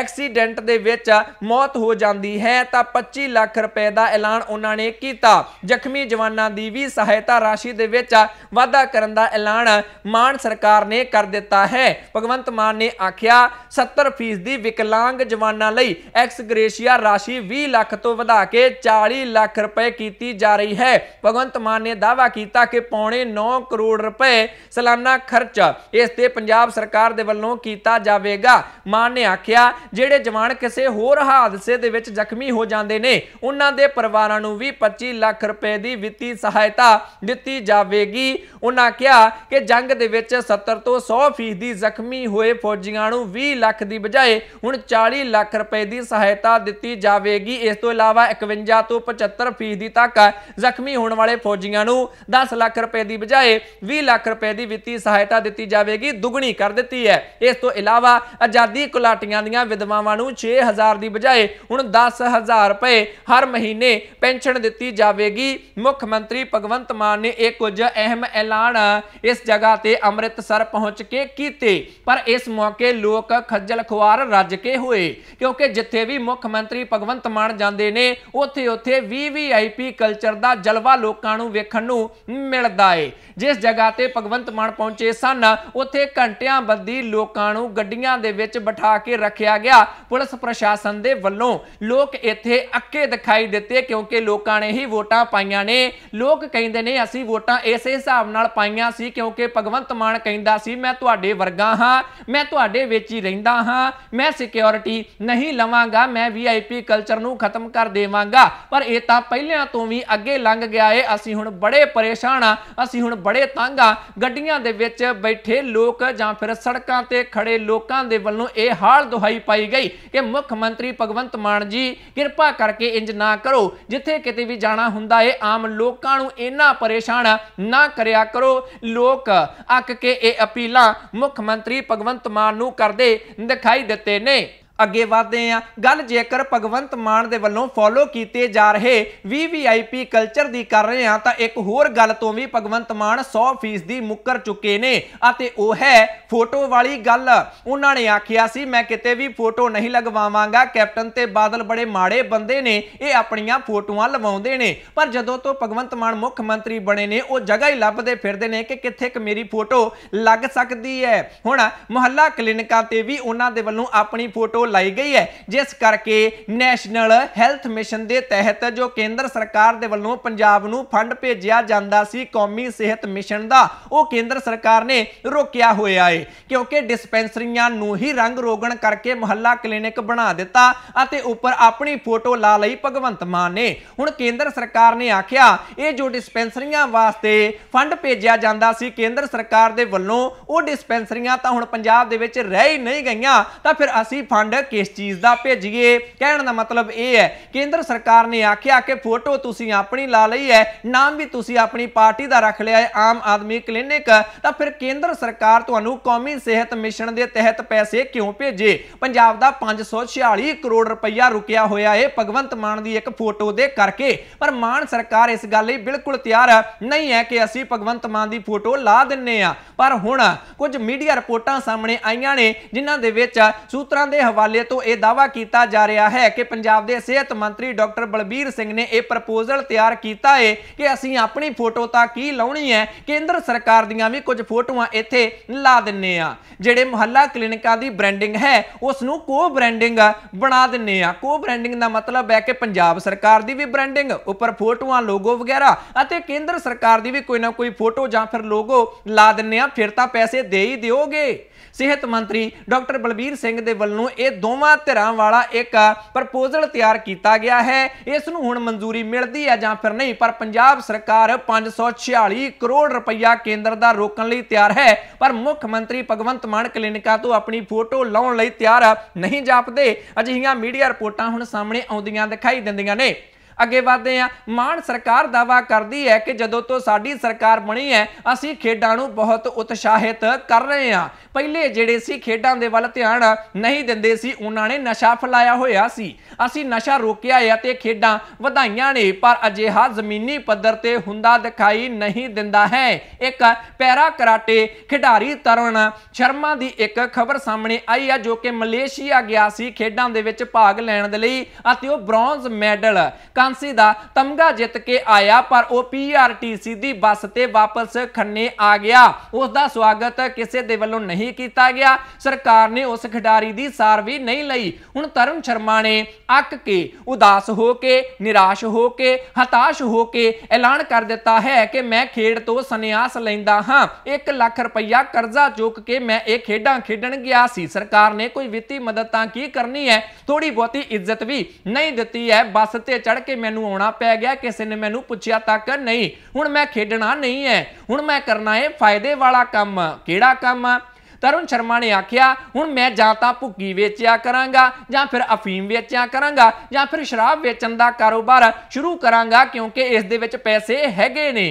ਐਕਸੀਡੈਂਟ ਦੇ ਵਿੱਚ ਮੌਤ ਹੋ ਜਾਂਦੀ ਹੈ ਤਾਂ 25 ਲੱਖ ਰੁਪਏ ਦਾ ਐਲਾਨ ਉਹਨਾਂ ਨੇ ਕੀਤਾ ਜ਼ਖਮੀ ਜਵਾਨਾਂ ਦੀ ਵੀ ਸਹਾਇਤਾ ਰਾਸ਼ੀ ਦੇ ਵਿੱਚ ਵਾਧਾ ਕਰਨ ਦਾ ਐਲਾਨ ਮਾਨ ਸਰਕਾਰ ਨੇ ਕਰ ਦਿੱਤਾ ਹੈ ਭਗਵੰਤ ਮਾਨ ਨੇ ਆਖਿਆ 70% ਦੀ ਵਿਕਲਾਂਗ ਜਵਾਨਾਂ ਲਈ ਐਕਸ ਗ੍ਰੇਸ਼ੀਆ ਰਾਸ਼ੀ 20 ਲੱਖ ਤੋਂ ਵਧਾ ਕੇ 40 ਲੱਖ ਰੁਪਏ ਕੀਤੀ ਜਾ ਰਹੀ ਹੈ ਭਗਵੰਤ ਮਾਨ ਨੇ ਦਾਵਾ ਕੀਤਾ ਕਿ ਪੌਣੇ 9 ਕਰੋੜ ਰੁਪਏ ਸਾਲਾਨਾ ਖਰਚ ਇਸ ਤੇ ਪੰਜਾਬ ਸਰਕਾਰ ਦੇ ਵੱਲੋਂ ਕੀਤਾ ਜਾਵੇਗਾ ਮਾਨ ਨੇ ਆਖਿਆ ਜਿਹੜੇ ਜਵਾਨ ਕਿਸੇ ਹੋਰ ਹਾਦਸੇ ਦੇ ਵਿੱਚ ਜ਼ਖਮੀ ਹੋ ਜਾਂਦੇ ਨੇ ਉਹਨਾਂ ਦੇ ਪਰਿਵਾਰਾਂ ਨੂੰ ਵੀ 25 ਲੱਖ ਰੁਪਏ ਦੀ ਵਿੱਤੀ ਸਹਾਇਤਾ ਦਿੱਤੀ ਜਾਵੇਗੀ ਉਹਨਾਂ ਕਿਹਾ ਕਿ ਜੰਗ ਦੇ ਵਿੱਚ 70 ਤੋਂ 100% ਜ਼ਖਮੀ ਹੋਏ ਫੌਜੀਆਂ ਨੂੰ 20 ਲੱਖ ਲੱਖ ਦੀ ਬਜਾਏ ਹੁਣ 40 ਲੱਖ ਰੁਪਏ ਦੀ ਸਹਾਇਤਾ ਦਿੱਤੀ ਜਾਵੇਗੀ ਇਸ ਤੋਂ ਇਲਾਵਾ 51 ਤੋਂ 75% ਫੀਸਦੀ ਤੱਕ ਜ਼ਖਮੀ ਹੋਣ ਵਾਲੇ ਫੌਜੀਆਂ ਨੂੰ 10 ਲੱਖ ਰੁਪਏ ਦੀ ਬਜਾਏ 20 ਲੱਖ ਰੁਪਏ ਦੀ ਵਿੱਤੀ ਸਹਾਇਤਾ ਦਿੱਤੀ ਜਾਵੇਗੀ ਦੁੱਗਣੀ ਕਰ ਦਿੱਤੀ ਹੈ ਇਸ ਤੋਂ ਇਲਾਵਾ ਆਜ਼ਾਦੀ ਕੁਲਾਟੀਆਂ ਦੀਆਂ ਵਿਧਵਾਵਾਂ ਨੂੰ 6000 ਦੀ ਬਜਾਏ ਹੁਣ 10000 ਰੁਪਏ ਹਰ ਮਹੀਨੇ ਪੈਨਸ਼ਨ ਦਿੱਤੀ ਜਾਵੇਗੀ ਮੁੱਖ ਮੰਤਰੀ ਭਗਵੰਤ ਮਾਨ ਨੇ ਇਹ ਕੁਝ ਅਹਿਮ ਐਲਾਨ ਇਸ ਜਗ੍ਹਾ ਤੇ ਅੰਮ੍ਰਿਤਸਰ ਪਹੁੰਚ ਕੇ ਕੀਤੇ ਪਰ ਇਸ ਮੌਕੇ ਲੋਕ ਕੱਜਲ ਖੁਆਰ ਰੱਜ ਕੇ ਹੋਏ ਕਿਉਂਕਿ ਜਿੱਥੇ ਵੀ ਮੁੱਖ ਮੰਤਰੀ ਭਗਵੰਤ ਮਾਨ ਜਾਂਦੇ ਨੇ ਉੱਥੇ ਉੱਥੇ ਵੀਵੀਆਈਪੀ ਕਲਚਰ ਦਾ ਜਲਵਾ ਲੋਕਾਂ ਨੂੰ ਵੇਖਣ ਨੂੰ ਮਿਲਦਾ ਏ ਜਿਸ ਜਗ੍ਹਾ ਤੇ ਭਗਵੰਤ ਮਾਨ ਪਹੁੰਚੇ ਸਨ ਉੱਥੇ ਘੰਟਿਆਂ ਬੱਦੀ ਲੋਕਾਂ ਨੂੰ ਗੱਡੀਆਂ ਦੇ ਵਿੱਚ ਬਿਠਾ ਕੇ ਰੱਖਿਆ ਗਿਆ ਪੁਲਿਸ ਪ੍ਰਸ਼ਾਸਨ ਦੇ ਵੱਲੋਂ ਲੋਕ ਇੱਥੇ ਅੱਕੇ ਦਿਖਾਈ ਦਿੱਤੇ ਕਿਉਂਕਿ ਲੋਕਾਂ ਨੇ ਹੀ ਵੋਟਾਂ ਪਾਈਆਂ ਨੇ ਲੋਕ ਕਹਿੰਦੇ ਨੇ ਅਸੀਂ ਵੋਟਾਂ ਇਸੇ ਹਿਸਾਬ ਨਾਲ ਪਾਈਆਂ ਸੀ ਕਿਉਂਕਿ ਭਗਵੰਤ ਮਾਨ ਕਹਿੰਦਾ ਸੀ ਮੈਂ ਤੁਹਾਡੇ ਵਰਗਾ ਹਾਂ ਮੈਂ ਤੁਹਾਡੇ ਵਿੱਚ ਹੀ ਰਹਿੰਦਾ ਸਕਦਾ ਹਾਂ ਮੈਂ ਸਿਕਿਉਰਿਟੀ ਨਹੀਂ ਲਵਾਂਗਾ ਮੈਂ ਵੀਆਈਪੀ ਕਲਚਰ ਨੂੰ ਖਤਮ ਕਰ ਦੇਵਾਂਗਾ ਪਰ ਇਹ ਤਾਂ ਪਹਿਲਿਆਂ ਤੋਂ ਵੀ ਅੱਗੇ ਲੰਘ ਗਿਆ ਏ ਅਸੀਂ ਹੁਣ ਬੜੇ ਪਰੇਸ਼ਾਨ ਆ ਅਸੀਂ ਹੁਣ ਬੜੇ ਤੰਗ ਆ ਗੱਡੀਆਂ ਦੇ ਵਿੱਚ ਬੈਠੇ ਲੋਕ ਜਾਂ ਫਿਰ ਸੜਕਾਂ ਤੇ ਖੜੇ ਲੋਕਾਂ ਦੇ ਵੱਲੋਂ ਇਹ ਹਾਲ ਦੁਹਾਈ ਪਾਈ ਗਈ ਕਿ ਮੁੱਖ ਮੰਤਰੀ ਭਗਵੰਤ ਮਾਨ ਜੀ ਕਿਰਪਾ ਕਰਕੇ ਇੰਜ ਨਾ ਕਰੋ ਜਿੱਥੇ ਕਿਤੇ ਵੀ ਜਾਣਾ ਹੁੰਦਾ ਏ ਆਮ ਲੋਕਾਂ ਨੂੰ ਇੰਨਾ ਪਰੇਸ਼ਾਨ ਨਾ ਕਰਿਆ ਕਰੋ ਲੋਕ ਅੱਕ ਕੇ ਇਹ ਅਪੀਲਾਂ ਮੁੱਖ ਮੰਤਰੀ ਭਗਵੰਤ ਮਾਨ ਨੂੰ ਕਰਦੇ இந்த காகிதத்தினை ਅੱਗੇ ਵਧਦੇ ਆ ਗੱਲ ਜੇਕਰ ਭਗਵੰਤ ਮਾਨ ਦੇ ਵੱਲੋਂ ਫੋਲੋ ਕੀਤੇ ਜਾ ਰਹੇ VVIP ਕਲਚਰ ਦੀ ਕਰ ਰਹੇ ਆ ਤਾਂ ਇੱਕ ਹੋਰ ਗੱਲ ਤੋਂ ਵੀ ਭਗਵੰਤ ਮਾਨ 100% ਦੀ ਮੁੱਕਰ ਚੁੱਕੇ ਨੇ ਅਤੇ ਉਹ ਹੈ ਫੋਟੋ ਵਾਲੀ ਗੱਲ ਉਹਨਾਂ ਨੇ ਆਖਿਆ ਸੀ ਮੈਂ ਕਿਤੇ ਵੀ ਫੋਟੋ ਨਹੀਂ ਲਗਵਾਵਾਂਗਾ ਕੈਪਟਨ ਤੇ ਬਾਦਲ ਬੜੇ ਮਾੜੇ ਬੰਦੇ ਨੇ ਇਹ ਆਪਣੀਆਂ ਫੋਟੋਆਂ ਲਵਾਉਂਦੇ ਨੇ ਪਰ ਜਦੋਂ ਤੋਂ ਭਗਵੰਤ ਮਾਨ ਮੁੱਖ ਮੰਤਰੀ ਬਣੇ ਨੇ ਉਹ ਜਗ੍ਹਾ ਹੀ ਲੱਭਦੇ ਫਿਰਦੇ ਨੇ ਕਿ ਕਿੱਥੇ ਕਿ ਮੇਰੀ ਫੋਟੋ ਲੱਗ ਸਕਦੀ ਹੈ ਹੁਣ ਮੁਹੱਲਾ ਕਲੀਨਿਕਾਂ ਤੇ ਵੀ ਉਹਨਾਂ ਦੇ ਵੱਲੋਂ ਆਪਣੀ ਫੋਟੋ ਉਹ ਲਾਈ ਗਈ ਹੈ ਜਿਸ ਕਰਕੇ ਨੈਸ਼ਨਲ ਹੈਲਥ ਮਿਸ਼ਨ ਦੇ ਤਹਿਤ ਜੋ ਕੇਂਦਰ ਸਰਕਾਰ ਦੇ ਵੱਲੋਂ ਪੰਜਾਬ ਨੂੰ ਫੰਡ ਭੇਜਿਆ ਜਾਂਦਾ ਸੀ ਕੌਮੀ ਸਿਹਤ ਮਿਸ਼ਨ ਦਾ ਉਹ ਕੇਂਦਰ ਸਰਕਾਰ ਨੇ ਰੋਕਿਆ ਹੋਇਆ ਹੈ ਕਿਉਂਕਿ ਡਿਸਪੈਂਸਰੀਆਂ ਨੂੰ ਹੀ ਰੰਗ ਰੋਗਣ ਕਰਕੇ ਮੁਹੱਲਾ ਕਲੀਨਿਕ ਬਣਾ ਦਿੱਤਾ ਅਤੇ ਉੱਪਰ ਆਪਣੀ ਫੋਟੋ ਲਾ ਲਈ ਭਗਵੰਤ ਮਾਨ ਨੇ ਹੁਣ ਕੇਂਦਰ ਸਰਕਾਰ ਨੇ ਆਖਿਆ ਇਹ ਜੋ ਡਿਸਪੈਂਸਰੀਆਂ ਵਾਸਤੇ ਫੰਡ ਭੇਜਿਆ ਜਾਂਦਾ ਸੀ ਕੇਂਦਰ ਸਰਕਾਰ ਦੇ ਵੱਲੋਂ ਉਹ ਡਿਸਪੈਂਸਰੀਆਂ ਤਾਂ ਹੁਣ ਪੰਜਾਬ ਦੇ ਵਿੱਚ ਰਹਿ ਹੀ ਨਹੀਂ ਗਈਆਂ ਤਾਂ ਫਿਰ ਅਸੀਂ ਫੰਡ ਕਿਸ ਚੀਜ਼ ਦਾ ਭੇਜੀਏ ਕਹਿਣ ਦਾ ਮਤਲਬ ਇਹ ਹੈ ਕੇਂਦਰ ਸਰਕਾਰ ਨੇ ਆਖਿਆ ਕਿ ਫੋਟੋ ਤੁਸੀਂ ਆਪਣੀ ਲਾ ਲਈ ਹੈ ਨਾਮ ਵੀ ਤੁਸੀਂ ਆਪਣੀ ਪਾਰਟੀ ਦਾ ਰੱਖ ਲਿਆ ਹੈ ਆਮ ਆਦਮੀ ਕਲੀਨਿਕ ਤਾਂ ਫਿਰ ਕੇਂਦਰ ਸਰਕਾਰ ਤੁਹਾਨੂੰ ਕੌਮੀ ਸਿਹਤ ਮਿਸ਼ਨ ਦੇ ਤਹਿਤ ਪੈਸੇ ਕਿਉਂ ਭੇਜੇ ਪੰਜਾਬ ਦਾ 546 ਕਰੋੜ ਰੁਪਇਆ ਰੁਕਿਆ ਹੋਇਆ ਹੈ ਭਗਵੰਤ ਮਾਨ ਦੀ ਇੱਕ ਫੋਟੋ ਦੇ ਕਰਕੇ ਪਰ ਮਾਨ ਸਰਕਾਰ ਇਸ ਗੱਲ ਲਈ ਬਿਲਕੁਲ ਤਿਆਰ ਨਹੀਂ ਹੈ ਕਿ ਅਸੀਂ ਭਗਵੰਤ ਮਾਨ ਦੀ ਫੋਟੋ ਲਾ ਦਿੰਨੇ ਆ ਪਰ ਹੁਣ ਕੁਝ ਮੀਡੀਆ ਰਿਪੋਰਟਾਂ ਸਾਹਮਣੇ ਆਈਆਂ ਨੇ ਜਿਨ੍ਹਾਂ ਦੇ ਵਿੱਚ ਸੂਤਰਾਂ ਦੇ ਹਵਾਲੇ ਹਵਾਲੇ ਤੋਂ ਇਹ ਦਾਵਾ ਕੀਤਾ ਜਾ ਰਿਹਾ ਹੈ ਕਿ ਪੰਜਾਬ ਦੇ ਸਿਹਤ ਮੰਤਰੀ ਡਾਕਟਰ ਬਲਬੀਰ ਸਿੰਘ ਨੇ ਇਹ ਪ੍ਰਪੋਜ਼ਲ ਤਿਆਰ ਕੀਤਾ ਹੈ ਕਿ ਅਸੀਂ ਆਪਣੀ ਫੋਟੋ ਤਾਂ ਕੀ ਲਾਉਣੀ ਹੈ ਕੇਂਦਰ ਸਰਕਾਰ ਦੀਆਂ ਵੀ ਕੁਝ ਫੋਟੋਆਂ ਇੱਥੇ ਲਾ ਦਿੰਨੇ ਆ ਜਿਹੜੇ ਮੁਹੱਲਾ ਕਲੀਨਿਕਾਂ ਦੀ ਬ੍ਰਾਂਡਿੰਗ ਹੈ ਉਸ ਨੂੰ ਕੋ ਬ੍ਰਾਂਡਿੰਗ ਬਣਾ ਦਿੰਨੇ ਆ ਕੋ ਬ੍ਰਾਂਡਿੰਗ ਦਾ ਮਤਲਬ ਹੈ ਕਿ ਪੰਜਾਬ ਸਰਕਾਰ ਦੀ ਵੀ ਬ੍ਰਾਂਡਿੰਗ ਉੱਪਰ ਫੋਟੋਆਂ ਲੋਗੋ ਵਗੈਰਾ ਅਤੇ ਕੇਂਦਰ ਸਰਕਾਰ ਦੀ ਵੀ ਕੋਈ ਨਾ ਕੋਈ ਫੋਟੋ ਜਾਂ ਫਿਰ ਲੋਗੋ ਲਾ ਦਿੰਨੇ ਆ ਫਿਰ ਤਾਂ ਪੈਸੇ ਦੇ ਹੀ ਦਿਓਗੇ ਸਿਹਤ ਮੰਤਰੀ ਡਾਕਟਰ ਬਲਬੀਰ ਸਿੰਘ ਦੇ ਵੱਲੋਂ ਇਹ ਦੋਵਾਂ ਧਿਰਾਂ ਵਾਲਾ ਇੱਕ ਪ੍ਰਪੋਜ਼ਲ ਤਿਆਰ ਕੀਤਾ ਗਿਆ ਹੈ ਇਸ ਨੂੰ ਹੁਣ ਮਨਜ਼ੂਰੀ ਮਿਲਦੀ ਹੈ ਜਾਂ ਫਿਰ ਨਹੀਂ ਪਰ ਪੰਜਾਬ ਸਰਕਾਰ 546 ਕਰੋੜ ਰੁਪਇਆ ਕੇਂਦਰ ਦਾ ਰੋਕਣ ਲਈ ਤਿਆਰ ਹੈ ਪਰ ਮੁੱਖ ਮੰਤਰੀ ਭਗਵੰਤ ਮਾਨ ਕਲੀਨਿਕਾ ਤੋਂ ਆਪਣੀ ਫੋਟੋ ਲਾਉਣ ਲਈ ਤਿਆਰ ਨਹੀਂ ਜਾਪਦੇ ਅਜਿਹੀਆਂ ਮੀਡੀਆ ਰਿਪੋਰਟਾਂ ਹੁਣ ਸਾਹਮਣੇ ਆਉਂਦੀਆਂ ਦਿਖਾਈ ਦਿੰਦੀਆਂ ਨੇ ਅੱਗੇ ਵਧਦੇ ਆ ਮਾਨ ਸਰਕਾਰ ਦਾਵਾ ਕਰਦੀ ਹੈ ਕਿ ਜਦੋਂ ਤੋਂ ਸਾਡੀ ਸਰਕਾਰ ਬਣੀ ਹੈ ਅਸੀਂ ਖੇਡਾਂ ਨੂੰ ਬਹੁਤ ਉਤਸ਼ਾਹਿਤ ਕਰ ਰਹੇ ਆ ਪਹਿਲੇ ਜਿਹੜੇ ਸੀ ਖੇਡਾਂ ਦੇ ਵੱਲ ਧਿਆਨ ਨਹੀਂ ਦਿੰਦੇ ਸੀ ਉਹਨਾਂ ਨੇ ਨਸ਼ਾ ਫਲਾਇਆ ਹੋਇਆ ਸੀ ਅਸੀਂ ਨਸ਼ਾ ਰੋਕਿਆ ਹੈ ਤੇ ਖੇਡਾਂ ਵਧਾਈਆਂ ਨੇ ਪਰ ਅਜਿਹਾ ਜ਼ਮੀਨੀ ਪੱਧਰ ਤੇ ਹੁੰਦਾ ਦਿਖਾਈ ਨਹੀਂ ਦਿੰਦਾ ਹੈ ਇੱਕ ਪੈਰਾ ਕਰਾਟੇ ਖਿਡਾਰੀ ਤਰਨ ਸ਼ਰਮਾ ਦੀ ਇੱਕ ਖਬਰ ਸਾਹਮਣੇ ਆਈ ਹੈ ਜੋ ਕਿ ਮਲੇਸ਼ੀਆ ਗਿਆ ਸੀ ਖੇਡਾਂ ਦੇ ਵਿੱਚ ਭਾਗ ਲੈਣ ਦੇ ਲਈ ਅਤੇ ਉਹ ਬ੍ਰੌਂਜ਼ ਮੈਡਲ ਏਜੰਸੀ ਦਾ ਤਮਗਾ ਜਿੱਤ ਕੇ ਆਇਆ ਪਰ ਉਹ ਪੀਆਰਟੀਸੀ ਦੀ ਬੱਸ ਤੇ ਵਾਪਸ ਖੰਨੇ ਆ ਗਿਆ ਉਸ ਦਾ ਸਵਾਗਤ ਕਿਸੇ ਦੇ ਵੱਲੋਂ ਨਹੀਂ ਕੀਤਾ ਗਿਆ ਸਰਕਾਰ ਨੇ ਉਸ ਖਿਡਾਰੀ ਦੀ ਸਾਰ ਵੀ ਨਹੀਂ ਲਈ ਹੁਣ ਤਰਨ ਸ਼ਰਮਾ ਨੇ ਅੱਕ ਕੇ ਉਦਾਸ ਹੋ ਕੇ ਨਿਰਾਸ਼ ਹੋ ਕੇ ਹਤਾਸ਼ ਹੋ ਕੇ ਐਲਾਨ ਕਰ ਦਿੱਤਾ ਹੈ ਕਿ ਮੈਂ ਖੇਡ ਤੋਂ ਸੰਨਿਆਸ ਲੈਂਦਾ ਹਾਂ 1 ਲੱਖ ਰੁਪਇਆ ਕਰਜ਼ਾ ਚੁੱਕ ਕੇ ਮੈਂ ਇਹ ਖੇਡਾਂ ਖੇਡਣ ਗਿਆ ਸੀ ਸਰਕਾਰ ਨੇ ਕੋਈ ਵਿੱਤੀ ਮਦਦ ਤਾਂ ਕੀ ਕਰਨੀ ਹੈ ਥੋੜੀ ਬਹੁਤੀ ਇੱਜ਼ਤ ਵੀ ਨਹੀਂ ਦਿੱਤੀ ਹੈ ਬੱਸ ਤੇ ਚੜ੍ਹ ਕੇ ਮੈਨੂੰ ਆਉਣਾ ਪੈ ਗਿਆ ਕਿਸੇ ਨੇ ਮੈਨੂੰ ਪੁੱਛਿਆ ਤੱਕ ਨਹੀਂ ਹੁਣ ਮੈਂ ਖੇਡਣਾ ਨਹੀਂ ਹੈ ਹੁਣ ਮੈਂ ਕਰਨਾ ਹੈ ਫਾਇਦੇ ਵਾਲਾ ਕੰਮ ਕਿਹੜਾ ਕੰਮ ਤਰੁਣ ਸ਼ਰਮਾ ਨੇ ਆਖਿਆ ਹੁਣ ਮੈਂ ਜਾਂ ਤਾਂ ਭੁੱਕੀ ਵੇਚਿਆ ਕਰਾਂਗਾ ਜਾਂ ਫਿਰ ਅਫੀਮ ਵੇਚਿਆ ਕਰਾਂਗਾ ਜਾਂ ਫਿਰ ਸ਼ਰਾਬ ਵੇਚਣ ਦਾ ਕਾਰੋਬਾਰ ਸ਼ੁਰੂ ਕਰਾਂਗਾ ਕਿਉਂਕਿ ਇਸ ਦੇ ਵਿੱਚ ਪੈਸੇ ਹੈਗੇ ਨੇ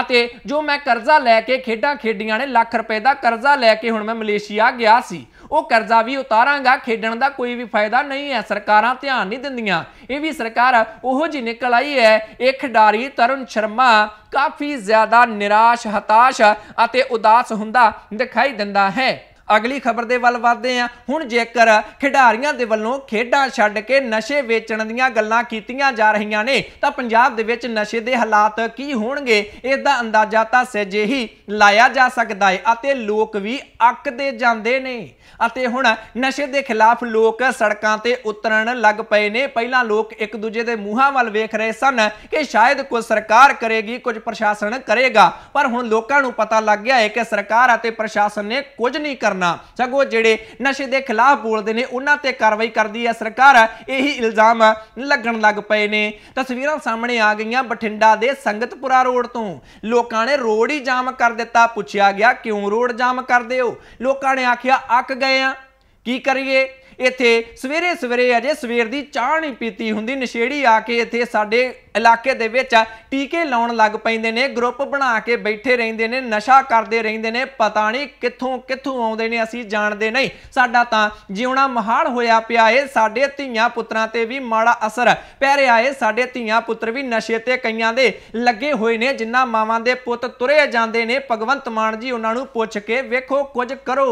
ਅਤੇ ਜੋ ਮੈਂ ਕਰਜ਼ਾ ਲੈ ਕੇ ਖੇਡਾਂ ਖੇਡੀਆਂ ਨੇ ਲੱਖ ਰੁਪਏ ਦਾ ਕਰਜ਼ਾ ਲੈ ਕੇ ਹੁਣ ਮੈਂ ਮਲੇਸ਼ੀਆ ਗਿਆ ਸੀ ਉਹ ਕਰਜ਼ਾ ਵੀ ਉਤਾਰਾਂਗਾ ਖੇਡਣ ਦਾ ਕੋਈ ਵੀ ਫਾਇਦਾ ਨਹੀਂ ਹੈ ਸਰਕਾਰਾਂ ਧਿਆਨ ਨਹੀਂ ਦਿੰਦੀਆਂ ਇਹ ਵੀ ਸਰਕਾਰ ਉਹੋ ਜੀ ਨਿਕਲ ਆਈ ਹੈ ਇਹ ਖਿਡਾਰੀ ਤਰਨ ਸ਼ਰਮਾ ਕਾਫੀ ਜ਼ਿਆਦਾ ਨਿਰਾਸ਼ ਹਤਾਸ਼ ਅਤੇ ਉਦਾਸ ਹੁੰਦਾ ਦਿਖਾਈ ਦਿੰਦਾ ਹੈ ਅਗਲੀ ਖਬਰ ਦੇ ਵੱਲ ਵਧਦੇ ਆ ਹੁਣ ਜੇਕਰ ਖਿਡਾਰੀਆਂ ਦੇ ਵੱਲੋਂ ਖੇਡਾਂ ਛੱਡ ਕੇ ਨਸ਼ੇ ਵੇਚਣ ਦੀਆਂ ਗੱਲਾਂ ਕੀਤੀਆਂ ਜਾ ਰਹੀਆਂ ਨੇ ਤਾਂ ਪੰਜਾਬ ਦੇ ਵਿੱਚ ਨਸ਼ੇ ਦੇ ਹਾਲਾਤ ਕੀ ਹੋਣਗੇ ਇਸ ਦਾ ਅੰਦਾਜ਼ਾ ਤਾਂ ਸਹਿਜੇ ਹੀ ਲਾਇਆ ਜਾ ਸਕਦਾ ਹੈ ਅਤੇ ਲੋਕ ਵੀ ਅੱਕਦੇ ਜਾਂਦੇ ਨੇ ਅਤੇ ਹੁਣ ਨਸ਼ੇ ਦੇ ਖਿਲਾਫ ਲੋਕ ਸੜਕਾਂ ਤੇ ਉਤਰਨ ਲੱਗ ਪਏ ਨੇ ਪਹਿਲਾਂ ਲੋਕ ਇੱਕ ਦੂਜੇ ਦੇ ਮੂੰਹਾਂ ਵੱਲ ਵੇਖ ਰਹੇ ਸਨ ਕਿ ਸ਼ਾਇਦ ਕੋਈ ਸਰਕਾਰ ਕਰੇਗੀ ਕੁਝ ਪ੍ਰਸ਼ਾਸਨ ਕਰੇਗਾ ਪਰ ਹੁਣ ਲੋਕਾਂ ਨੂੰ ਪਤਾ ਲੱਗ ਗਿਆ ਹੈ ਕਿ ਸਰਕਾਰ ਅਤੇ ਪ੍ਰਸ਼ਾਸਨ ਨੇ ਕੁਝ ਨਹੀਂ ਕਰਨਾ ਕਰਨਾ ਸਗੋ ਜਿਹੜੇ ਨਸ਼ੇ ਦੇ ਖਿਲਾਫ ਬੋਲਦੇ ਨੇ ਉਹਨਾਂ ਤੇ ਕਾਰਵਾਈ ਕਰਦੀ ਹੈ ਸਰਕਾਰ ਇਹੀ ਇਲਜ਼ਾਮ ਲੱਗਣ ਲੱਗ ਪਏ ਨੇ ਤਸਵੀਰਾਂ ਸਾਹਮਣੇ ਆ ਗਈਆਂ ਬਠਿੰਡਾ ਦੇ ਸੰਗਤਪੁਰਾ ਰੋਡ ਤੋਂ ਲੋਕਾਂ ਨੇ ਰੋਡ ਹੀ ਜਾਮ ਕਰ ਦਿੱਤਾ ਪੁੱਛਿਆ ਗਿਆ ਕਿਉਂ ਰੋਡ ਜਾਮ ਕਰਦੇ ਹੋ ਲੋਕਾਂ ਨੇ ਆਖਿਆ ਅੱਕ ਗਏ ਆ ਕੀ ਕਰੀਏ ਇੱਥੇ ਸਵੇਰੇ ਸਵੇਰੇ ਅਜੇ ਸਵੇਰ ਦੀ ਚਾਹ ਨਹੀਂ ਪੀਤੀ ਹੁੰਦੀ ਨਸ਼ੇੜੀ ਆ ਕੇ ਇੱਥੇ ਸਾਡੇ ਇਲਾਕੇ ਦੇ ਵਿੱਚ ਟੀਕੇ ਲਾਉਣ ਲੱਗ ਪੈਂਦੇ ਨੇ ਗਰੁੱਪ ਬਣਾ ਕੇ ਬੈਠੇ ਰਹਿੰਦੇ ਨੇ ਨਸ਼ਾ ਕਰਦੇ ਰਹਿੰਦੇ ਨੇ ਪਤਾ ਨਹੀਂ ਕਿੱਥੋਂ ਕਿੱਥੋਂ ਆਉਂਦੇ ਨੇ ਅਸੀਂ ਜਾਣਦੇ ਨਹੀਂ ਸਾਡਾ ਤਾਂ ਜਿਉਣਾ ਮਹਾਲ ਹੋਇਆ ਪਿਆ ਏ ਸਾਡੇ ਧੀਆਂ ਪੁੱਤਰਾਂ ਤੇ ਵੀ ਮਾੜਾ ਅਸਰ ਪੈ ਰਿਹਾ ਏ ਸਾਡੇ ਧੀਆਂ ਪੁੱਤਰ ਵੀ ਨਸ਼ੇ ਤੇ ਕਈਆਂ ਦੇ ਲੱਗੇ ਹੋਏ ਨੇ ਜਿਨ੍ਹਾਂ ਮਾਵਾਂ ਦੇ ਪੁੱਤ ਤੁਰੇ ਜਾਂਦੇ ਨੇ ਭਗਵੰਤ ਮਾਨ ਜੀ ਉਹਨਾਂ ਨੂੰ ਪੁੱਛ ਕੇ ਵੇਖੋ ਕੁਝ ਕਰੋ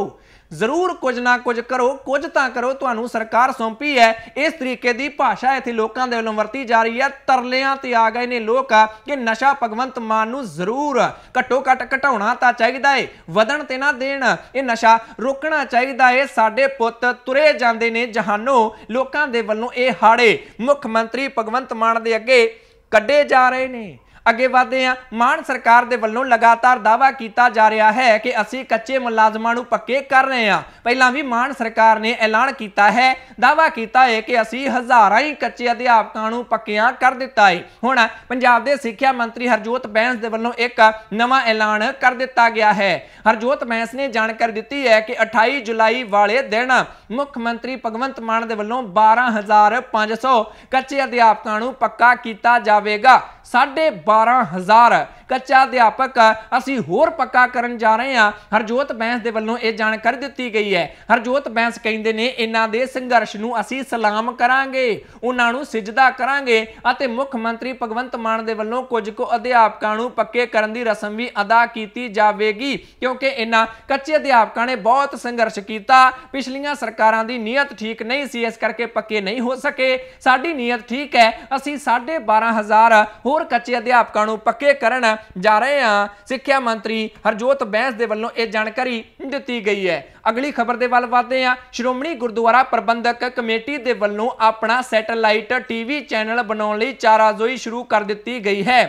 ਜ਼ਰੂਰ ਕੁਝ ਨਾ ਕੁਝ ਕਰੋ ਕੁਝ ਤਾਂ ਕਰੋ ਤੁਹਾਨੂੰ ਸਰਕਾਰ ਸੌਂਪੀ ਹੈ ਇਸ ਤਰੀਕੇ ਦੀ ਭਾਸ਼ਾ ਇੱਥੇ ਲੋਕਾਂ ਦੇ ਵੱਲੋਂ ਵਰਤੀ ਜਾ ਰਹੀ ਹੈ ਤਰਲਿਆਂ ਤੇ ਆ ਗਏ ਨੇ ਲੋਕ ਕਿ ਨਸ਼ਾ ਭਗਵੰਤ ਮਾਨ ਨੂੰ ਜ਼ਰੂਰ ਘਟੋ ਘਟ ਘਟਾਉਣਾ ਤਾਂ ਚਾਹੀਦਾ ਏ ਵਧਣ ਤੇ ਨਾ ਦੇਣ ਇਹ ਨਸ਼ਾ ਰੋਕਣਾ ਚਾਹੀਦਾ ਏ ਸਾਡੇ ਪੁੱਤ ਤੁਰੇ ਜਾਂਦੇ ਨੇ ਜਹਾਨੋਂ ਲੋਕਾਂ ਦੇ ਵੱਲੋਂ ਇਹ ਹਾੜੇ ਮੁੱਖ ਮੰਤਰੀ ਭਗਵੰਤ ਮਾਨ ਦੇ ਅੱਗੇ ਕੱਢੇ ਜਾ ਰਹੇ ਨੇ ਅੱਗੇ ਵਧਦੇ ਹਾਂ ਮਾਨ ਸਰਕਾਰ ਦੇ ਵੱਲੋਂ ਲਗਾਤਾਰ ਦਾਵਾ ਕੀਤਾ ਜਾ ਰਿਹਾ ਹੈ ਕਿ ਅਸੀਂ ਕੱਚੇ ਮੁਲਾਜ਼ਮਾਂ ਨੂੰ ਪੱਕੇ ਕਰ ਰਹੇ ਹਾਂ ਪਹਿਲਾਂ ਵੀ ਮਾਨ ਸਰਕਾਰ ਨੇ ਐਲਾਨ ਕੀਤਾ ਹੈ ਦਾਵਾ ਕੀਤਾ ਹੈ ਕਿ ਅਸੀਂ ਹਜ਼ਾਰਾਂ ਹੀ ਕੱਚੇ ਅਧਿਆਪਕਾਂ ਨੂੰ ਪੱਕਿਆਂ ਕਰ ਦਿੱਤਾ ਹੈ ਹੁਣ ਪੰਜਾਬ ਦੇ ਸਿੱਖਿਆ ਮੰਤਰੀ ਹਰਜੋਤ ਬੈਂਸ ਦੇ ਵੱਲੋਂ ਇੱਕ ਨਵਾਂ ਐਲਾਨ ਕਰ ਦਿੱਤਾ ਗਿਆ ਹੈ ਹਰਜੋਤ ਬੈਂਸ ਨੇ ਜਾਣਕਾਰੀ ਦਿੱਤੀ ਹੈ ਕਿ 28 ਜੁਲਾਈ ਵਾਲੇ ਦਿਨ ਮੁੱਖ ਮੰਤਰੀ ਭਗਵੰਤ ਮਾਨ ਦੇ ਵੱਲੋਂ 12500 ਕੱਚੇ ਅਧਿਆਪਕਾਂ ਨੂੰ ਪੱਕਾ ਕੀਤਾ ਜਾਵੇਗਾ 12500 ਕੱਚਾ ਅਧਿਆਪਕ ਅਸੀਂ ਹੋਰ ਪੱਕਾ ਕਰਨ ਜਾ ਰਹੇ ਹਾਂ ਹਰਜੋਤ ਬੈਂਸ ਦੇ ਵੱਲੋਂ ਇਹ ਜਾਣਕਾਰੀ ਦਿੱਤੀ ਗਈ ਹੈ ਹਰਜੋਤ ਬੈਂਸ ਕਹਿੰਦੇ ਨੇ ਇਹਨਾਂ ਦੇ ਸੰਘਰਸ਼ ਨੂੰ ਅਸੀਂ ਸਲਾਮ ਕਰਾਂਗੇ ਉਹਨਾਂ ਨੂੰ ਸਿਜਦਾ ਕਰਾਂਗੇ ਅਤੇ ਮੁੱਖ ਮੰਤਰੀ ਭਗਵੰਤ ਮਾਨ ਦੇ ਵੱਲੋਂ ਕੁਝ ਕੁ ਅਧਿਆਪਕਾਂ ਨੂੰ ਪੱਕੇ ਕਰਨ ਦੀ ਰਸਮ ਵੀ ਅਦਾ ਕੀਤੀ ਜਾਵੇਗੀ ਕਿਉਂਕਿ ਇਹਨਾਂ ਕੱਚੇ ਅਧਿਆਪਕਾਂ ਨੇ ਬਹੁਤ ਸੰਘਰਸ਼ ਕੀਤਾ ਪਿਛਲੀਆਂ ਸਰਕਾਰਾਂ ਦੀ ਨੀਅਤ ਠੀਕ ਨਹੀਂ ਸੀ ਇਸ ਕਰਕੇ ਪੱਕੇ ਨਹੀਂ ਹੋ ਸਕੇ ਸਾਡੀ ਨੀਅਤ ਠੀਕ ਹੈ ਅਸੀਂ 12500 ਹੋ ਹੋਰ ਕੱਚੇ ਅਧਿਆਪਕਾਂ ਨੂੰ ਪੱਕੇ ਕਰਨ ਜਾ ਰਹੇ ਹਾਂ ਸਿੱਖਿਆ ਮੰਤਰੀ ਹਰਜੋਤ ਬੈਂਸ ਦੇ ਵੱਲੋਂ ਇਹ ਜਾਣਕਾਰੀ ਦਿੱਤੀ ਗਈ ਹੈ ਅਗਲੀ ਖਬਰ ਦੇ ਵੱਲ ਵਧਦੇ ਹਾਂ ਸ਼੍ਰੋਮਣੀ ਗੁਰਦੁਆਰਾ ਪ੍ਰਬੰਧਕ ਕਮੇਟੀ ਦੇ ਵੱਲੋਂ ਆਪਣਾ ਸੈਟੇਲਾਈਟ ਟੀਵੀ ਚੈਨਲ ਬਣਾਉਣ ਲਈ ਚਾਰਾਜ਼ੋਈ ਸ਼ੁਰੂ ਕਰ ਦਿੱਤੀ ਗਈ ਹੈ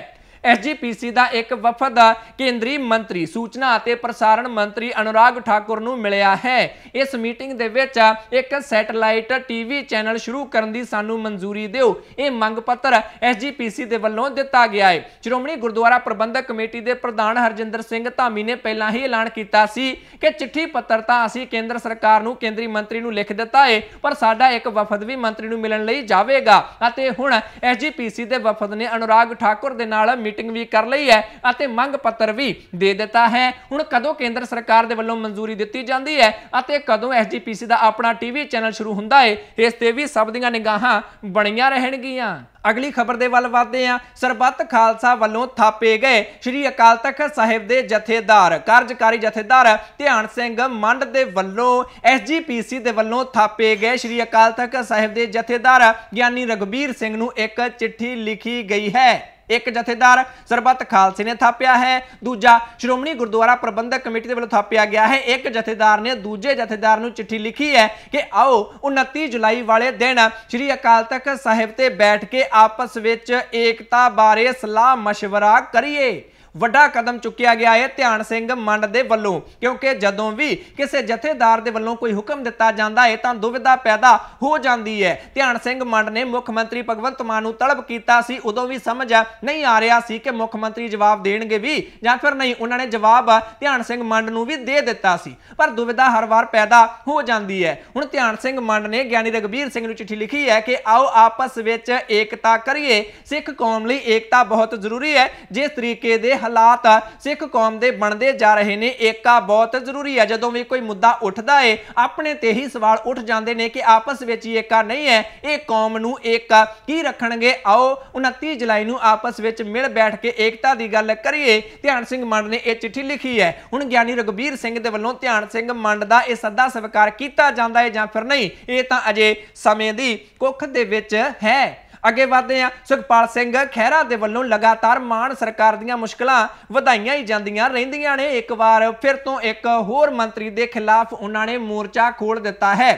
ਐਸਜੀਪੀਸੀ ਦਾ ਇੱਕ ਵਫਦ ਕੇਂਦਰੀ ਮੰਤਰੀ ਸੂਚਨਾ ਅਤੇ ਪ੍ਰਸਾਰਣ ਮੰਤਰੀ ਅਨੁਰਾਗ ਠਾਕੁਰ ਨੂੰ ਮਿਲਿਆ ਹੈ ਇਸ ਮੀਟਿੰਗ ਦੇ ਵਿੱਚ ਇੱਕ ਸੈਟੇਲਾਈਟ ਟੀਵੀ ਚੈਨਲ ਸ਼ੁਰੂ ਕਰਨ ਦੀ ਸਾਨੂੰ ਮਨਜ਼ੂਰੀ ਦਿਓ ਇਹ ਮੰਗ ਪੱਤਰ ਐਸਜੀਪੀਸੀ ਦੇ ਵੱਲੋਂ ਦਿੱਤਾ ਗਿਆ ਹੈ ਸ਼੍ਰੋਮਣੀ ਗੁਰਦੁਆਰਾ ਪ੍ਰਬੰਧਕ ਕਮੇਟੀ ਦੇ ਪ੍ਰਧਾਨ ਹਰਜਿੰਦਰ ਸਿੰਘ ਧਾਮੀ ਨੇ ਪਹਿਲਾਂ ਹੀ ਐਲਾਨ ਕੀਤਾ ਸੀ ਕਿ ਚਿੱਠੀ ਪੱਤਰ ਤਾਂ ਅਸੀਂ ਕੇਂਦਰ ਸਰਕਾਰ ਨੂੰ ਕੇਂਦਰੀ ਮੰਤਰੀ ਨੂੰ ਲਿਖ ਦਿੱਤਾ ਹੈ ਪਰ ਸਾਡਾ ਇੱਕ ਵਫਦ ਵੀ ਮੰਤਰੀ ਨੂੰ ਮਿਲਣ ਲਈ ਜਾਵੇਗਾ ਅਤੇ ਹੁਣ ਐਸਜੀਪੀਸੀ ਦੇ ਵਫਦ ਨੇ ਅਨੁਰਾਗ ਠਾਕੁਰ ਦੇ ਨਾਲ ਮੀਟਿੰਗ ਵੀ ਕਰ ਲਈ ਹੈ ਅਤੇ ਮੰਗ ਪੱਤਰ ਵੀ ਦੇ ਦਿੱਤਾ ਹੈ ਹੁਣ ਕਦੋਂ ਕੇਂਦਰ ਸਰਕਾਰ ਦੇ ਵੱਲੋਂ ਮਨਜ਼ੂਰੀ ਦਿੱਤੀ ਜਾਂਦੀ ਹੈ ਅਤੇ ਕਦੋਂ ਐਸਜੀਪੀਸੀ ਦਾ ਆਪਣਾ ਟੀਵੀ ਚੈਨਲ ਸ਼ੁਰੂ ਹੁੰਦਾ ਹੈ ਇਸ ਤੇ ਵੀ ਸਭ ਦੀਆਂ ਨਿਗਾਹਾਂ ਬਣੀਆਂ ਰਹਿਣਗੀਆਂ ਅਗਲੀ ਖਬਰ ਦੇ ਵੱਲ ਵਧਦੇ ਹਾਂ ਸਰਬੱਤ ਖਾਲਸਾ ਵੱਲੋਂ ਥਾਪੇ ਗਏ ਸ੍ਰੀ ਅਕਾਲ ਤਖਤ ਸਾਹਿਬ ਦੇ ਜਥੇਦਾਰ ਕਾਰਜਕਾਰੀ ਜਥੇਦਾਰ ਧਿਆਨ ਸਿੰਘ ਮੰਡ ਦੇ ਵੱਲੋਂ ਐਸਜੀਪੀਸੀ ਦੇ ਵੱਲੋਂ ਥਾਪੇ ਗਏ ਸ੍ਰੀ ਅਕਾਲ ਤਖਤ ਸਾਹਿਬ ਦੇ ਜਥੇਦਾਰ ਗਿਆਨੀ ਰਗਬੀਰ ਸਿੰਘ ਨੂੰ ਇੱਕ ਚਿੱਠੀ ਲਿਖੀ ਗਈ ਹੈ ਇੱਕ ਜਥੇਦਾਰ ਸਰਬੱਤ ਖਾਲਸੇ ਨੇ ਥਾਪਿਆ ਹੈ ਦੂਜਾ ਸ਼੍ਰੋਮਣੀ ਗੁਰਦੁਆਰਾ ਪ੍ਰਬੰਧਕ ਕਮੇਟੀ ਦੇ ਵੱਲੋਂ ਥਾਪਿਆ ਗਿਆ ਹੈ ਇੱਕ ਜਥੇਦਾਰ ਨੇ ਦੂਜੇ ਜਥੇਦਾਰ ਨੂੰ ਚਿੱਠੀ ਲਿਖੀ ਹੈ ਕਿ ਆਓ 29 ਜੁਲਾਈ ਵਾਲੇ ਦਿਨ ਸ੍ਰੀ ਅਕਾਲ ਤਖਤ ਸਾਹਿਬ ਤੇ ਬੈਠ ਕੇ ਆਪਸ ਵਿੱਚ ਏਕਤਾ ਬਾਰੇ ਸਲਾਹ مشਵਰਾ ਕਰੀਏ ਵੱਡਾ ਕਦਮ ਚੁੱਕਿਆ ਗਿਆ ਹੈ ਧਿਆਨ ਸਿੰਘ ਮੰਡ ਦੇ ਵੱਲੋਂ ਕਿਉਂਕਿ ਜਦੋਂ ਵੀ ਕਿਸੇ ਜਥੇਦਾਰ ਦੇ ਵੱਲੋਂ ਕੋਈ ਹੁਕਮ ਦਿੱਤਾ ਜਾਂਦਾ ਹੈ ਤਾਂ ਦੁਵਿਧਾ ਪੈਦਾ ਹੋ ਜਾਂਦੀ ਹੈ ਧਿਆਨ ਸਿੰਘ ਮੰਡ ਨੇ ਮੁੱਖ ਮੰਤਰੀ ਭਗਵੰਤ ਮਾਨ ਨੂੰ ਤਲਬ ਕੀਤਾ ਸੀ ਉਦੋਂ ਵੀ ਸਮਝ ਨਹੀਂ ਆ ਰਿਹਾ ਸੀ ਕਿ ਮੁੱਖ ਮੰਤਰੀ ਜਵਾਬ ਦੇਣਗੇ ਵੀ ਜਾਂ ਫਿਰ ਨਹੀਂ ਉਹਨਾਂ ਨੇ ਜਵਾਬ ਧਿਆਨ ਸਿੰਘ ਮੰਡ ਨੂੰ ਵੀ ਦੇ ਦਿੱਤਾ ਸੀ ਪਰ ਦੁਵਿਧਾ ਹਰ ਵਾਰ ਪੈਦਾ ਹੋ ਜਾਂਦੀ ਹੈ ਹੁਣ ਧਿਆਨ ਸਿੰਘ ਮੰਡ ਨੇ ਗਿਆਨੀ ਰਗਵੀਰ ਸਿੰਘ ਨੂੰ ਚਿੱਠੀ ਲਿਖੀ ਹੈ ਕਿ ਆਓ ਆਪਸ ਵਿੱਚ ਏਕਤਾ ਕਰੀਏ ਸਿੱਖ ਕੌਮ ਲਈ ਏਕਤਾ ਬਹੁਤ ਜ਼ਰੂਰੀ ਹੈ ਜਿਸ ਤਰੀਕੇ ਦੇ ਹਾਲਾਤ ਸਿੱਖ ਕੌਮ ਦੇ ਬਣਦੇ ਜਾ ਰਹੇ ਨੇ ਏਕਾ ਬਹੁਤ ਜ਼ਰੂਰੀ ਹੈ ਜਦੋਂ ਵੀ ਕੋਈ ਮੁੱਦਾ ਉੱਠਦਾ ਏ ਆਪਣੇ ਤੇ ਹੀ ਸਵਾਲ ਉੱਠ ਜਾਂਦੇ ਨੇ ਕਿ ਆਪਸ ਵਿੱਚ ਹੀ ਏਕਾ ਨਹੀਂ ਹੈ ਇਹ ਕੌਮ ਨੂੰ ਏਕਾ ਕੀ ਰੱਖਣਗੇ ਆਓ 29 ਜੁਲਾਈ ਨੂੰ ਆਪਸ ਵਿੱਚ ਮਿਲ ਬੈਠ ਕੇ ਏਕਤਾ ਦੀ ਗੱਲ ਕਰੀਏ ਧਿਆਨ ਸਿੰਘ ਮੰਡ ਨੇ ਇਹ ਚਿੱਠੀ ਲਿਖੀ ਹੈ ਹੁਣ ਗਿਆਨੀ ਰਗਵੀਰ ਸਿੰਘ ਦੇ ਵੱਲੋਂ ਧਿਆਨ ਸਿੰਘ ਮੰਡ ਦਾ ਇਹ ਸੱਦਾ ਸਵਾਰ ਕੀਤਾ ਜਾਂਦਾ ਹੈ ਜਾਂ ਫਿਰ ਨਹੀਂ ਇਹ ਤਾਂ ਅਜੇ ਸਮੇਂ ਦੀ ਕੁੱਖ ਦੇ ਵਿੱਚ ਹੈ ਅੱਗੇ ਵਧਦੇ ਆ ਸੁਖਪਾਲ ਸਿੰਘ ਖਹਿਰਾ ਦੇ ਵੱਲੋਂ ਲਗਾਤਾਰ ਮਾਨ ਸਰਕਾਰ ਦੀਆਂ ਮੁਸ਼ਕਲਾਂ ਵਧਾਈਆਂ ਹੀ ਜਾਂਦੀਆਂ ਰਹਿੰਦੀਆਂ ਨੇ ਇੱਕ ਵਾਰ ਫਿਰ ਤੋਂ ਇੱਕ ਹੋਰ ਮੰਤਰੀ ਦੇ ਖਿਲਾਫ ਉਹਨਾਂ ਨੇ ਮੋਰਚਾ ਖੋਲ ਦਿੱਤਾ ਹੈ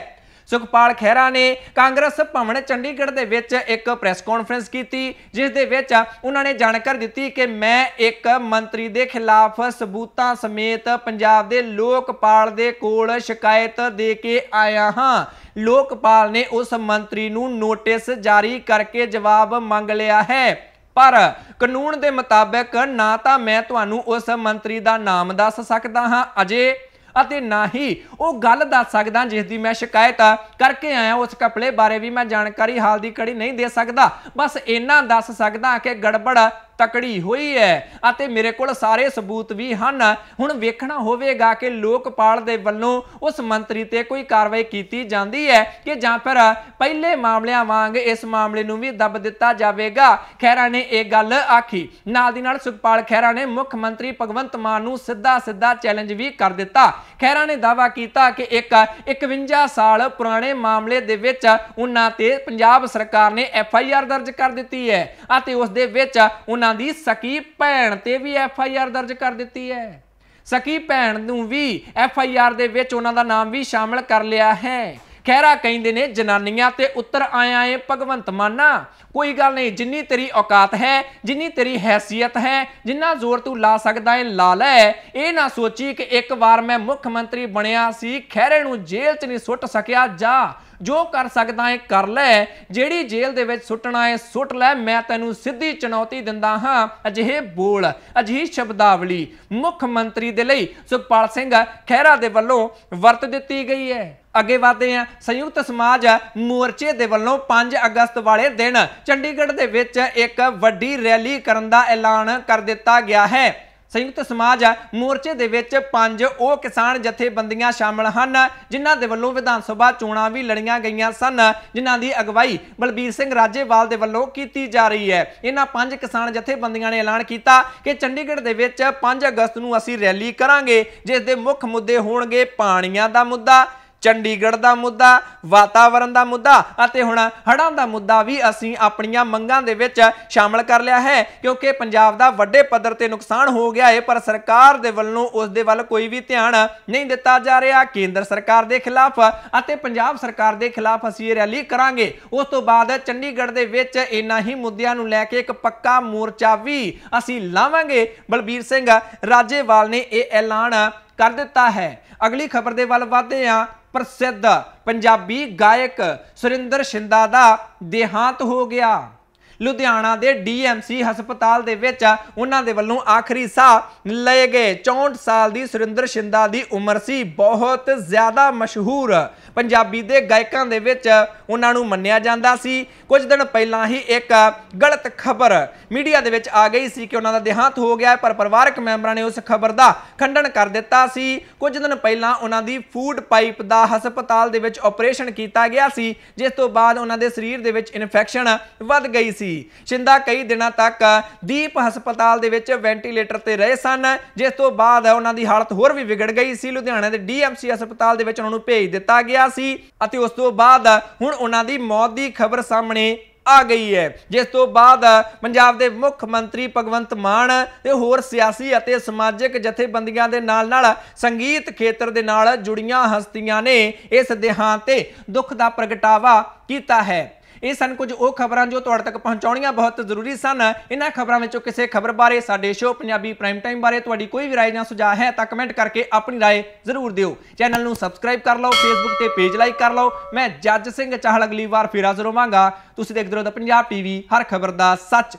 ਸੁਖਪਾਲ ਖਹਿਰਾ ਨੇ ਕਾਂਗਰਸ ਭਵਨ ਚੰਡੀਗੜ੍ਹ ਦੇ ਵਿੱਚ ਇੱਕ ਪ੍ਰੈਸ ਕਾਨਫਰੰਸ ਕੀਤੀ ਜਿਸ ਦੇ ਵਿੱਚ ਉਹਨਾਂ ਨੇ ਜਾਣਕਾਰੀ ਦਿੱਤੀ ਕਿ ਮੈਂ ਇੱਕ ਮੰਤਰੀ ਦੇ ਖਿਲਾਫ ਸਬੂਤਾਂ ਸਮੇਤ ਪੰਜਾਬ ਦੇ ਲੋਕਪਾਲ ਦੇ ਕੋਲ ਸ਼ਿਕਾਇਤ ਦੇ ਕੇ ਆਇਆ ਹਾਂ ਲੋਕਪਾਲ ਨੇ ਉਸ ਮੰਤਰੀ ਨੂੰ ਨੋਟਿਸ ਜਾਰੀ ਕਰਕੇ ਜਵਾਬ ਮੰਗ ਲਿਆ ਹੈ ਪਰ ਕਾਨੂੰਨ ਦੇ ਮੁਤਾਬਕ ਨਾ ਤਾਂ ਮੈਂ ਤੁਹਾਨੂੰ ਉਸ ਮੰਤਰੀ ਦਾ ਨਾਮ ਦੱਸ ਸਕਦਾ ਹਾਂ ਅਜੇ ਅਤੇ ਨਾ ਹੀ ਉਹ ਗੱਲ ਦੱਸ ਸਕਦਾ ਜਿਸ ਦੀ ਮੈਂ ਸ਼ਿਕਾਇਤ ਕਰਕੇ ਆਇਆ ਉਸ ਕਪੜੇ ਬਾਰੇ ਵੀ ਮੈਂ ਜਾਣਕਾਰੀ ਹਾਲ ਦੀ ਕੜੀ ਨਹੀਂ ਦੇ ਸਕਦਾ ਬਸ ਇੰਨਾ ਦੱਸ ਸਕਦਾ ਕਿ ਗੜਬੜ ਤਕੜੀ ਹੋਈ ਹੈ ਅਤੇ ਮੇਰੇ ਕੋਲ ਸਾਰੇ ਸਬੂਤ ਵੀ ਹਨ ਹੁਣ ਵੇਖਣਾ ਹੋਵੇਗਾ ਕਿ ਲੋਕਪਾਲ ਦੇ ਵੱਲੋਂ ਉਸ ਮੰਤਰੀ ਤੇ ਕੋਈ ਕਾਰਵਾਈ ਕੀਤੀ ਜਾਂਦੀ ਹੈ ਕਿ ਜਾਂ ਫਿਰ ਪਹਿਲੇ ਮਾਮਲਿਆਂ ਵਾਂਗ ਇਸ ਮਾਮਲੇ ਨੂੰ ਵੀ ਦਬ ਦਿੱਤਾ ਜਾਵੇਗਾ ਖੈਰਾ ਨੇ ਇਹ ਗੱਲ ਆਖੀ ਨਾਲ ਦੀ ਨਾਲ ਸੁਖਪਾਲ ਖੈਰਾ ਨੇ ਮੁੱਖ ਮੰਤਰੀ ਭਗਵੰਤ ਮਾਨ ਨੂੰ ਸਿੱਧਾ ਸਿੱਧਾ ਚੈਲੰਜ ਵੀ ਕਰ ਦਿੱਤਾ ਖੈਰਾ ਨੇ ਦਾਵਾ ਕੀਤਾ ਕਿ ਇੱਕ 51 ਸਾਲ ਪੁਰਾਣੇ ਮਾਮਲੇ ਦੇ ਵਿੱਚ ਉਹਨਾਂ ਤੇ ਪੰਜਾਬ ਸਰਕਾਰ ਨੇ ਐਫ ਆਈ ਆਰ ਦਰਜ ਕਰ ਦਿੱਤੀ ਹੈ ਅਤੇ ਉਸ ਦੇ ਵਿੱਚ ਉਹਨਾਂ ਉਹਨਾਂ ਦੀ ਸਕੀ ਭੈਣ ਤੇ ਵੀ ਐਫ ਆਈ ਆਰ ਦਰਜ ਕਰ ਦਿੱਤੀ ਹੈ ਸਕੀ ਭੈਣ ਨੂੰ ਵੀ ਐਫ ਆਈ ਆਰ ਦੇ ਵਿੱਚ ਉਹਨਾਂ ਦਾ ਨਾਮ ਵੀ ਸ਼ਾਮਲ ਕਰ ਲਿਆ ਹੈ ਖਹਿਰਾ ਕਹਿੰਦੇ ਨੇ ਜਨਾਨੀਆਂ ਤੇ ਉੱਤਰ ਆਇਆ ਏ ਭਗਵੰਤ ਮਾਨਾ ਕੋਈ ਗੱਲ ਨਹੀਂ ਜਿੰਨੀ ਤੇਰੀ ਔਕਾਤ ਹੈ ਜਿੰਨੀ ਤੇਰੀ ਹੈਸੀਅਤ ਹੈ ਜਿੰਨਾ ਜ਼ੋਰ ਤੂੰ ਲਾ ਸਕਦਾ ਹੈ ਲਾ ਲੈ ਇਹ ਨਾ ਸੋਚੀ ਕਿ ਇੱਕ ਵਾਰ ਮੈਂ ਮੁੱਖ ਮੰਤਰੀ ਬਣਿਆ ਸੀ ਖੈਰੇ ਨੂੰ ਜੇਲ੍ਹ 'ਚ ਨਹੀਂ ਸੁੱਟ ਸਕਿਆ ਜਾ ਜੋ ਕਰ ਸਕਦਾ ਹੈ ਕਰ ਲੈ ਜਿਹੜੀ ਜੇਲ੍ਹ ਦੇ ਵਿੱਚ ਸੁੱਟਣਾ ਹੈ ਸੁੱਟ ਲੈ ਮੈਂ ਤੈਨੂੰ ਸਿੱਧੀ ਚੁਣੌਤੀ ਦਿੰਦਾ ਹਾਂ ਅਜਿਹੇ ਬੋਲ ਅਜਿਹੀ ਸ਼ਬਦਾਵਲੀ ਮੁੱਖ ਮੰਤਰੀ ਦੇ ਲਈ ਸੁਖਪਾਲ ਸਿੰਘ ਖਹਿਰਾ ਦੇ ਵੱਲੋਂ ਵਰਤ ਦਿੱਤੀ ਗਈ ਹੈ ਅੱਗੇ ਵਧਦੇ ਆ ਸੰਯੁਕਤ ਸਮਾਜ ਮੋਰਚੇ ਦੇ ਵੱਲੋਂ 5 ਅਗਸਤ ਵਾਲੇ ਦਿਨ ਚੰਡੀਗੜ੍ਹ ਦੇ ਵਿੱਚ ਇੱਕ ਵੱਡੀ ਰੈਲੀ ਕਰਨ ਦਾ ਐਲਾਨ ਕਰ ਦਿੱਤਾ ਗਿਆ ਹੈ ਸੰਯੁਕਤ ਸਮਾਜ ਮੋਰਚੇ ਦੇ ਵਿੱਚ ਪੰਜ ਉਹ ਕਿਸਾਨ ਜਥੇਬੰਦੀਆਂ ਸ਼ਾਮਲ ਹਨ ਜਿਨ੍ਹਾਂ ਦੇ ਵੱਲੋਂ ਵਿਧਾਨ ਸਭਾ ਚੋਣਾਂ ਵੀ ਲੜੀਆਂ ਗਈਆਂ ਸਨ ਜਿਨ੍ਹਾਂ ਦੀ ਅਗਵਾਈ ਬਲਬੀਰ ਸਿੰਘ ਰਾਜੇਵਾਲ ਦੇ ਵੱਲੋਂ ਕੀਤੀ ਜਾ ਰਹੀ ਹੈ ਇਹਨਾਂ ਪੰਜ ਕਿਸਾਨ ਜਥੇਬੰਦੀਆਂ ਨੇ ਐਲਾਨ ਕੀਤਾ ਕਿ ਚੰਡੀਗੜ੍ਹ ਦੇ ਵਿੱਚ 5 ਅਗਸਤ ਨੂੰ ਅਸੀਂ ਰੈਲੀ ਕਰਾਂਗੇ ਜਿਸ ਦੇ ਮੁੱਖ ਮੁੱਦੇ ਹੋਣਗੇ ਪਾਣੀਆਂ ਦਾ ਮੁੱਦਾ ਚੰਡੀਗੜ੍ਹ ਦਾ ਮੁੱਦਾ ਵਾਤਾਵਰਣ ਦਾ ਮੁੱਦਾ ਅਤੇ ਹੁਣ ਹੜ੍ਹਾਂ ਦਾ ਮੁੱਦਾ ਵੀ ਅਸੀਂ ਆਪਣੀਆਂ ਮੰਗਾਂ ਦੇ ਵਿੱਚ ਸ਼ਾਮਲ ਕਰ ਲਿਆ ਹੈ ਕਿਉਂਕਿ ਪੰਜਾਬ ਦਾ ਵੱਡੇ ਪੱਧਰ ਤੇ ਨੁਕਸਾਨ ਹੋ ਗਿਆ ਹੈ ਪਰ ਸਰਕਾਰ ਦੇ ਵੱਲੋਂ ਉਸ ਦੇ ਵੱਲ ਕੋਈ ਵੀ ਧਿਆਨ ਨਹੀਂ ਦਿੱਤਾ ਜਾ ਰਿਹਾ ਕੇਂਦਰ ਸਰਕਾਰ ਦੇ ਖਿਲਾਫ ਅਤੇ ਪੰਜਾਬ ਸਰਕਾਰ ਦੇ ਖਿਲਾਫ ਅਸੀਂ ਇਹ ਰੈਲੀ ਕਰਾਂਗੇ ਉਸ ਤੋਂ ਬਾਅਦ ਚੰਡੀਗੜ੍ਹ ਦੇ ਵਿੱਚ ਇਨ੍ਹਾਂ ਹੀ ਮੁੱਦਿਆਂ ਨੂੰ ਲੈ ਕੇ ਇੱਕ ਪੱਕਾ ਮੋਰਚਾ ਵੀ ਅਸੀਂ ਲਾਵਾਂਗੇ ਬਲਬੀਰ ਸਿੰਘ ਰਾਜੇਵਾਲ ਨੇ ਇਹ ਐਲਾਨ ਕਰ ਦਿੱਤਾ ਹੈ ਅਗਲੀ ਖਬਰ ਦੇ ਵੱਲ ਵਧਦੇ ਹਾਂ ਪ੍ਰਸਿੱਧ ਪੰਜਾਬੀ ਗਾਇਕ ਸੁਰਿੰਦਰ ਸ਼ਿੰਦਾ ਦਾ ਦੇਹਾਂਤ ਹੋ ਗਿਆ ਲੁਧਿਆਣਾ ਦੇ ਡੀਐਮਸੀ ਹਸਪਤਾਲ ਦੇ ਵਿੱਚ ਉਹਨਾਂ ਦੇ ਵੱਲੋਂ ਆਖਰੀ ਸਾਹ ਲਏ ਗਏ 64 ਸਾਲ ਦੀ ਸੁਰਿੰਦਰ ਸ਼ਿੰਦਾ ਦੀ ਉਮਰ ਸੀ ਬਹੁਤ ਜ਼ਿਆਦਾ ਮਸ਼ਹੂਰ ਪੰਜਾਬੀ ਦੇ ਗਾਇਕਾਂ ਦੇ ਵਿੱਚ ਉਹਨਾਂ ਨੂੰ ਮੰਨਿਆ ਜਾਂਦਾ ਸੀ ਕੁਝ ਦਿਨ ਪਹਿਲਾਂ ਹੀ ਇੱਕ ਗਲਤ ਖਬਰ ਮੀਡੀਆ ਦੇ ਵਿੱਚ ਆ ਗਈ ਸੀ ਕਿ ਉਹਨਾਂ ਦਾ ਦੇਹਾਂਤ ਹੋ ਗਿਆ ਪਰ ਪਰਿਵਾਰਕ ਮੈਂਬਰਾਂ ਨੇ ਉਸ ਖਬਰ ਦਾ ਖੰਡਨ ਕਰ ਦਿੱਤਾ ਸੀ ਕੁਝ ਦਿਨ ਪਹਿਲਾਂ ਉਹਨਾਂ ਦੀ ਫੂਡ ਪਾਈਪ ਦਾ ਹਸਪਤਾਲ ਦੇ ਵਿੱਚ ਆਪਰੇਸ਼ਨ ਕੀਤਾ ਗਿਆ ਸੀ ਜਿਸ ਤੋਂ ਬਾਅਦ ਉਹਨਾਂ ਦੇ ਸਰੀਰ ਦੇ ਵਿੱਚ ਇਨਫੈਕਸ਼ਨ ਵੱਧ ਗਈ ਸੀ ਸ਼ਿੰਦਾ ਕਈ ਦਿਨਾਂ ਤੱਕ ਦੀਪ ਹਸਪਤਾਲ ਦੇ ਵਿੱਚ ਵੈਂਟੀਲੇਟਰ ਤੇ ਰਹੇ ਸਨ ਜਿਸ ਤੋਂ ਬਾਅਦ ਉਹਨਾਂ ਦੀ ਹਾਲਤ ਹੋਰ ਵੀ ਵਿਗੜ ਗਈ ਸੀ ਲੁਧਿਆਣਾ ਦੇ ਡੀਐਮਸੀ ਹਸਪਤਾਲ ਦੇ ਵਿੱਚ ਉਹਨਾਂ ਨੂੰ ਭੇਜ ਦਿੱਤਾ ਗਿਆ ਹੋਇਆ ਸੀ ਅਤੇ ਉਸ ਤੋਂ ਬਾਅਦ ਹੁਣ ਉਹਨਾਂ ਦੀ ਮੌਤ ਦੀ ਖਬਰ ਸਾਹਮਣੇ ਆ ਗਈ ਹੈ ਜਿਸ ਤੋਂ ਬਾਅਦ ਪੰਜਾਬ ਦੇ ਮੁੱਖ ਮੰਤਰੀ ਭਗਵੰਤ ਮਾਨ ਤੇ ਹੋਰ ਸਿਆਸੀ ਅਤੇ ਸਮਾਜਿਕ ਜਥੇਬੰਦੀਆਂ ਦੇ ਨਾਲ ਨਾਲ ਸੰਗੀਤ ਖੇਤਰ ਦੇ ਨਾਲ ਜੁੜੀਆਂ ਹਸਤੀਆਂ ਨੇ ਇਸ ਦੇਹਾਂਤ ਤੇ ਦੁੱਖ ਦਾ ਪ੍ਰਗਟਾਵਾ ਕੀਤਾ ਹੈ ਇਹ ਸਨ ਕੁਝ ਉਹ ਖਬਰਾਂ ਜੋ ਤੁਹਾਡੇ ਤੱਕ ਪਹੁੰਚਾਉਣੀਆਂ ਬਹੁਤ ਜ਼ਰੂਰੀ ਸਨ ਇਹਨਾਂ ਖਬਰਾਂ ਵਿੱਚੋਂ ਕਿਸੇ ਖਬਰ ਬਾਰੇ ਸਾਡੇ ਸ਼ੋਅ ਪੰਜਾਬੀ ਪ੍ਰਾਈਮ ਟਾਈਮ ਬਾਰੇ ਤੁਹਾਡੀ ਕੋਈ ਵੀ ਰਾਏ ਜਾਂ ਸੁਝਾਅ ਹੈ ਤਾਂ ਕਮੈਂਟ ਕਰਕੇ ਆਪਣੀ ਰਾਏ ਜ਼ਰੂਰ ਦਿਓ ਚੈਨਲ ਨੂੰ ਸਬਸਕ੍ਰਾਈਬ ਕਰ ਲਓ ਫੇਸਬੁੱਕ ਤੇ ਪੇਜ ਲਾਈਕ ਕਰ ਲਓ ਮੈਂ ਜੱਜ ਸਿੰਘ ਚਾਹਲ ਅਗਲੀ ਵਾਰ ਫੇਰ ਹਾਜ਼ਰ ਹੋਵਾਂਗਾ ਤੁਸੀਂ ਦੇਖਦੇ ਰਹੋ ਪੰਜਾਬ ਟੀਵੀ ਹਰ ਖਬਰ ਦਾ ਸੱਚ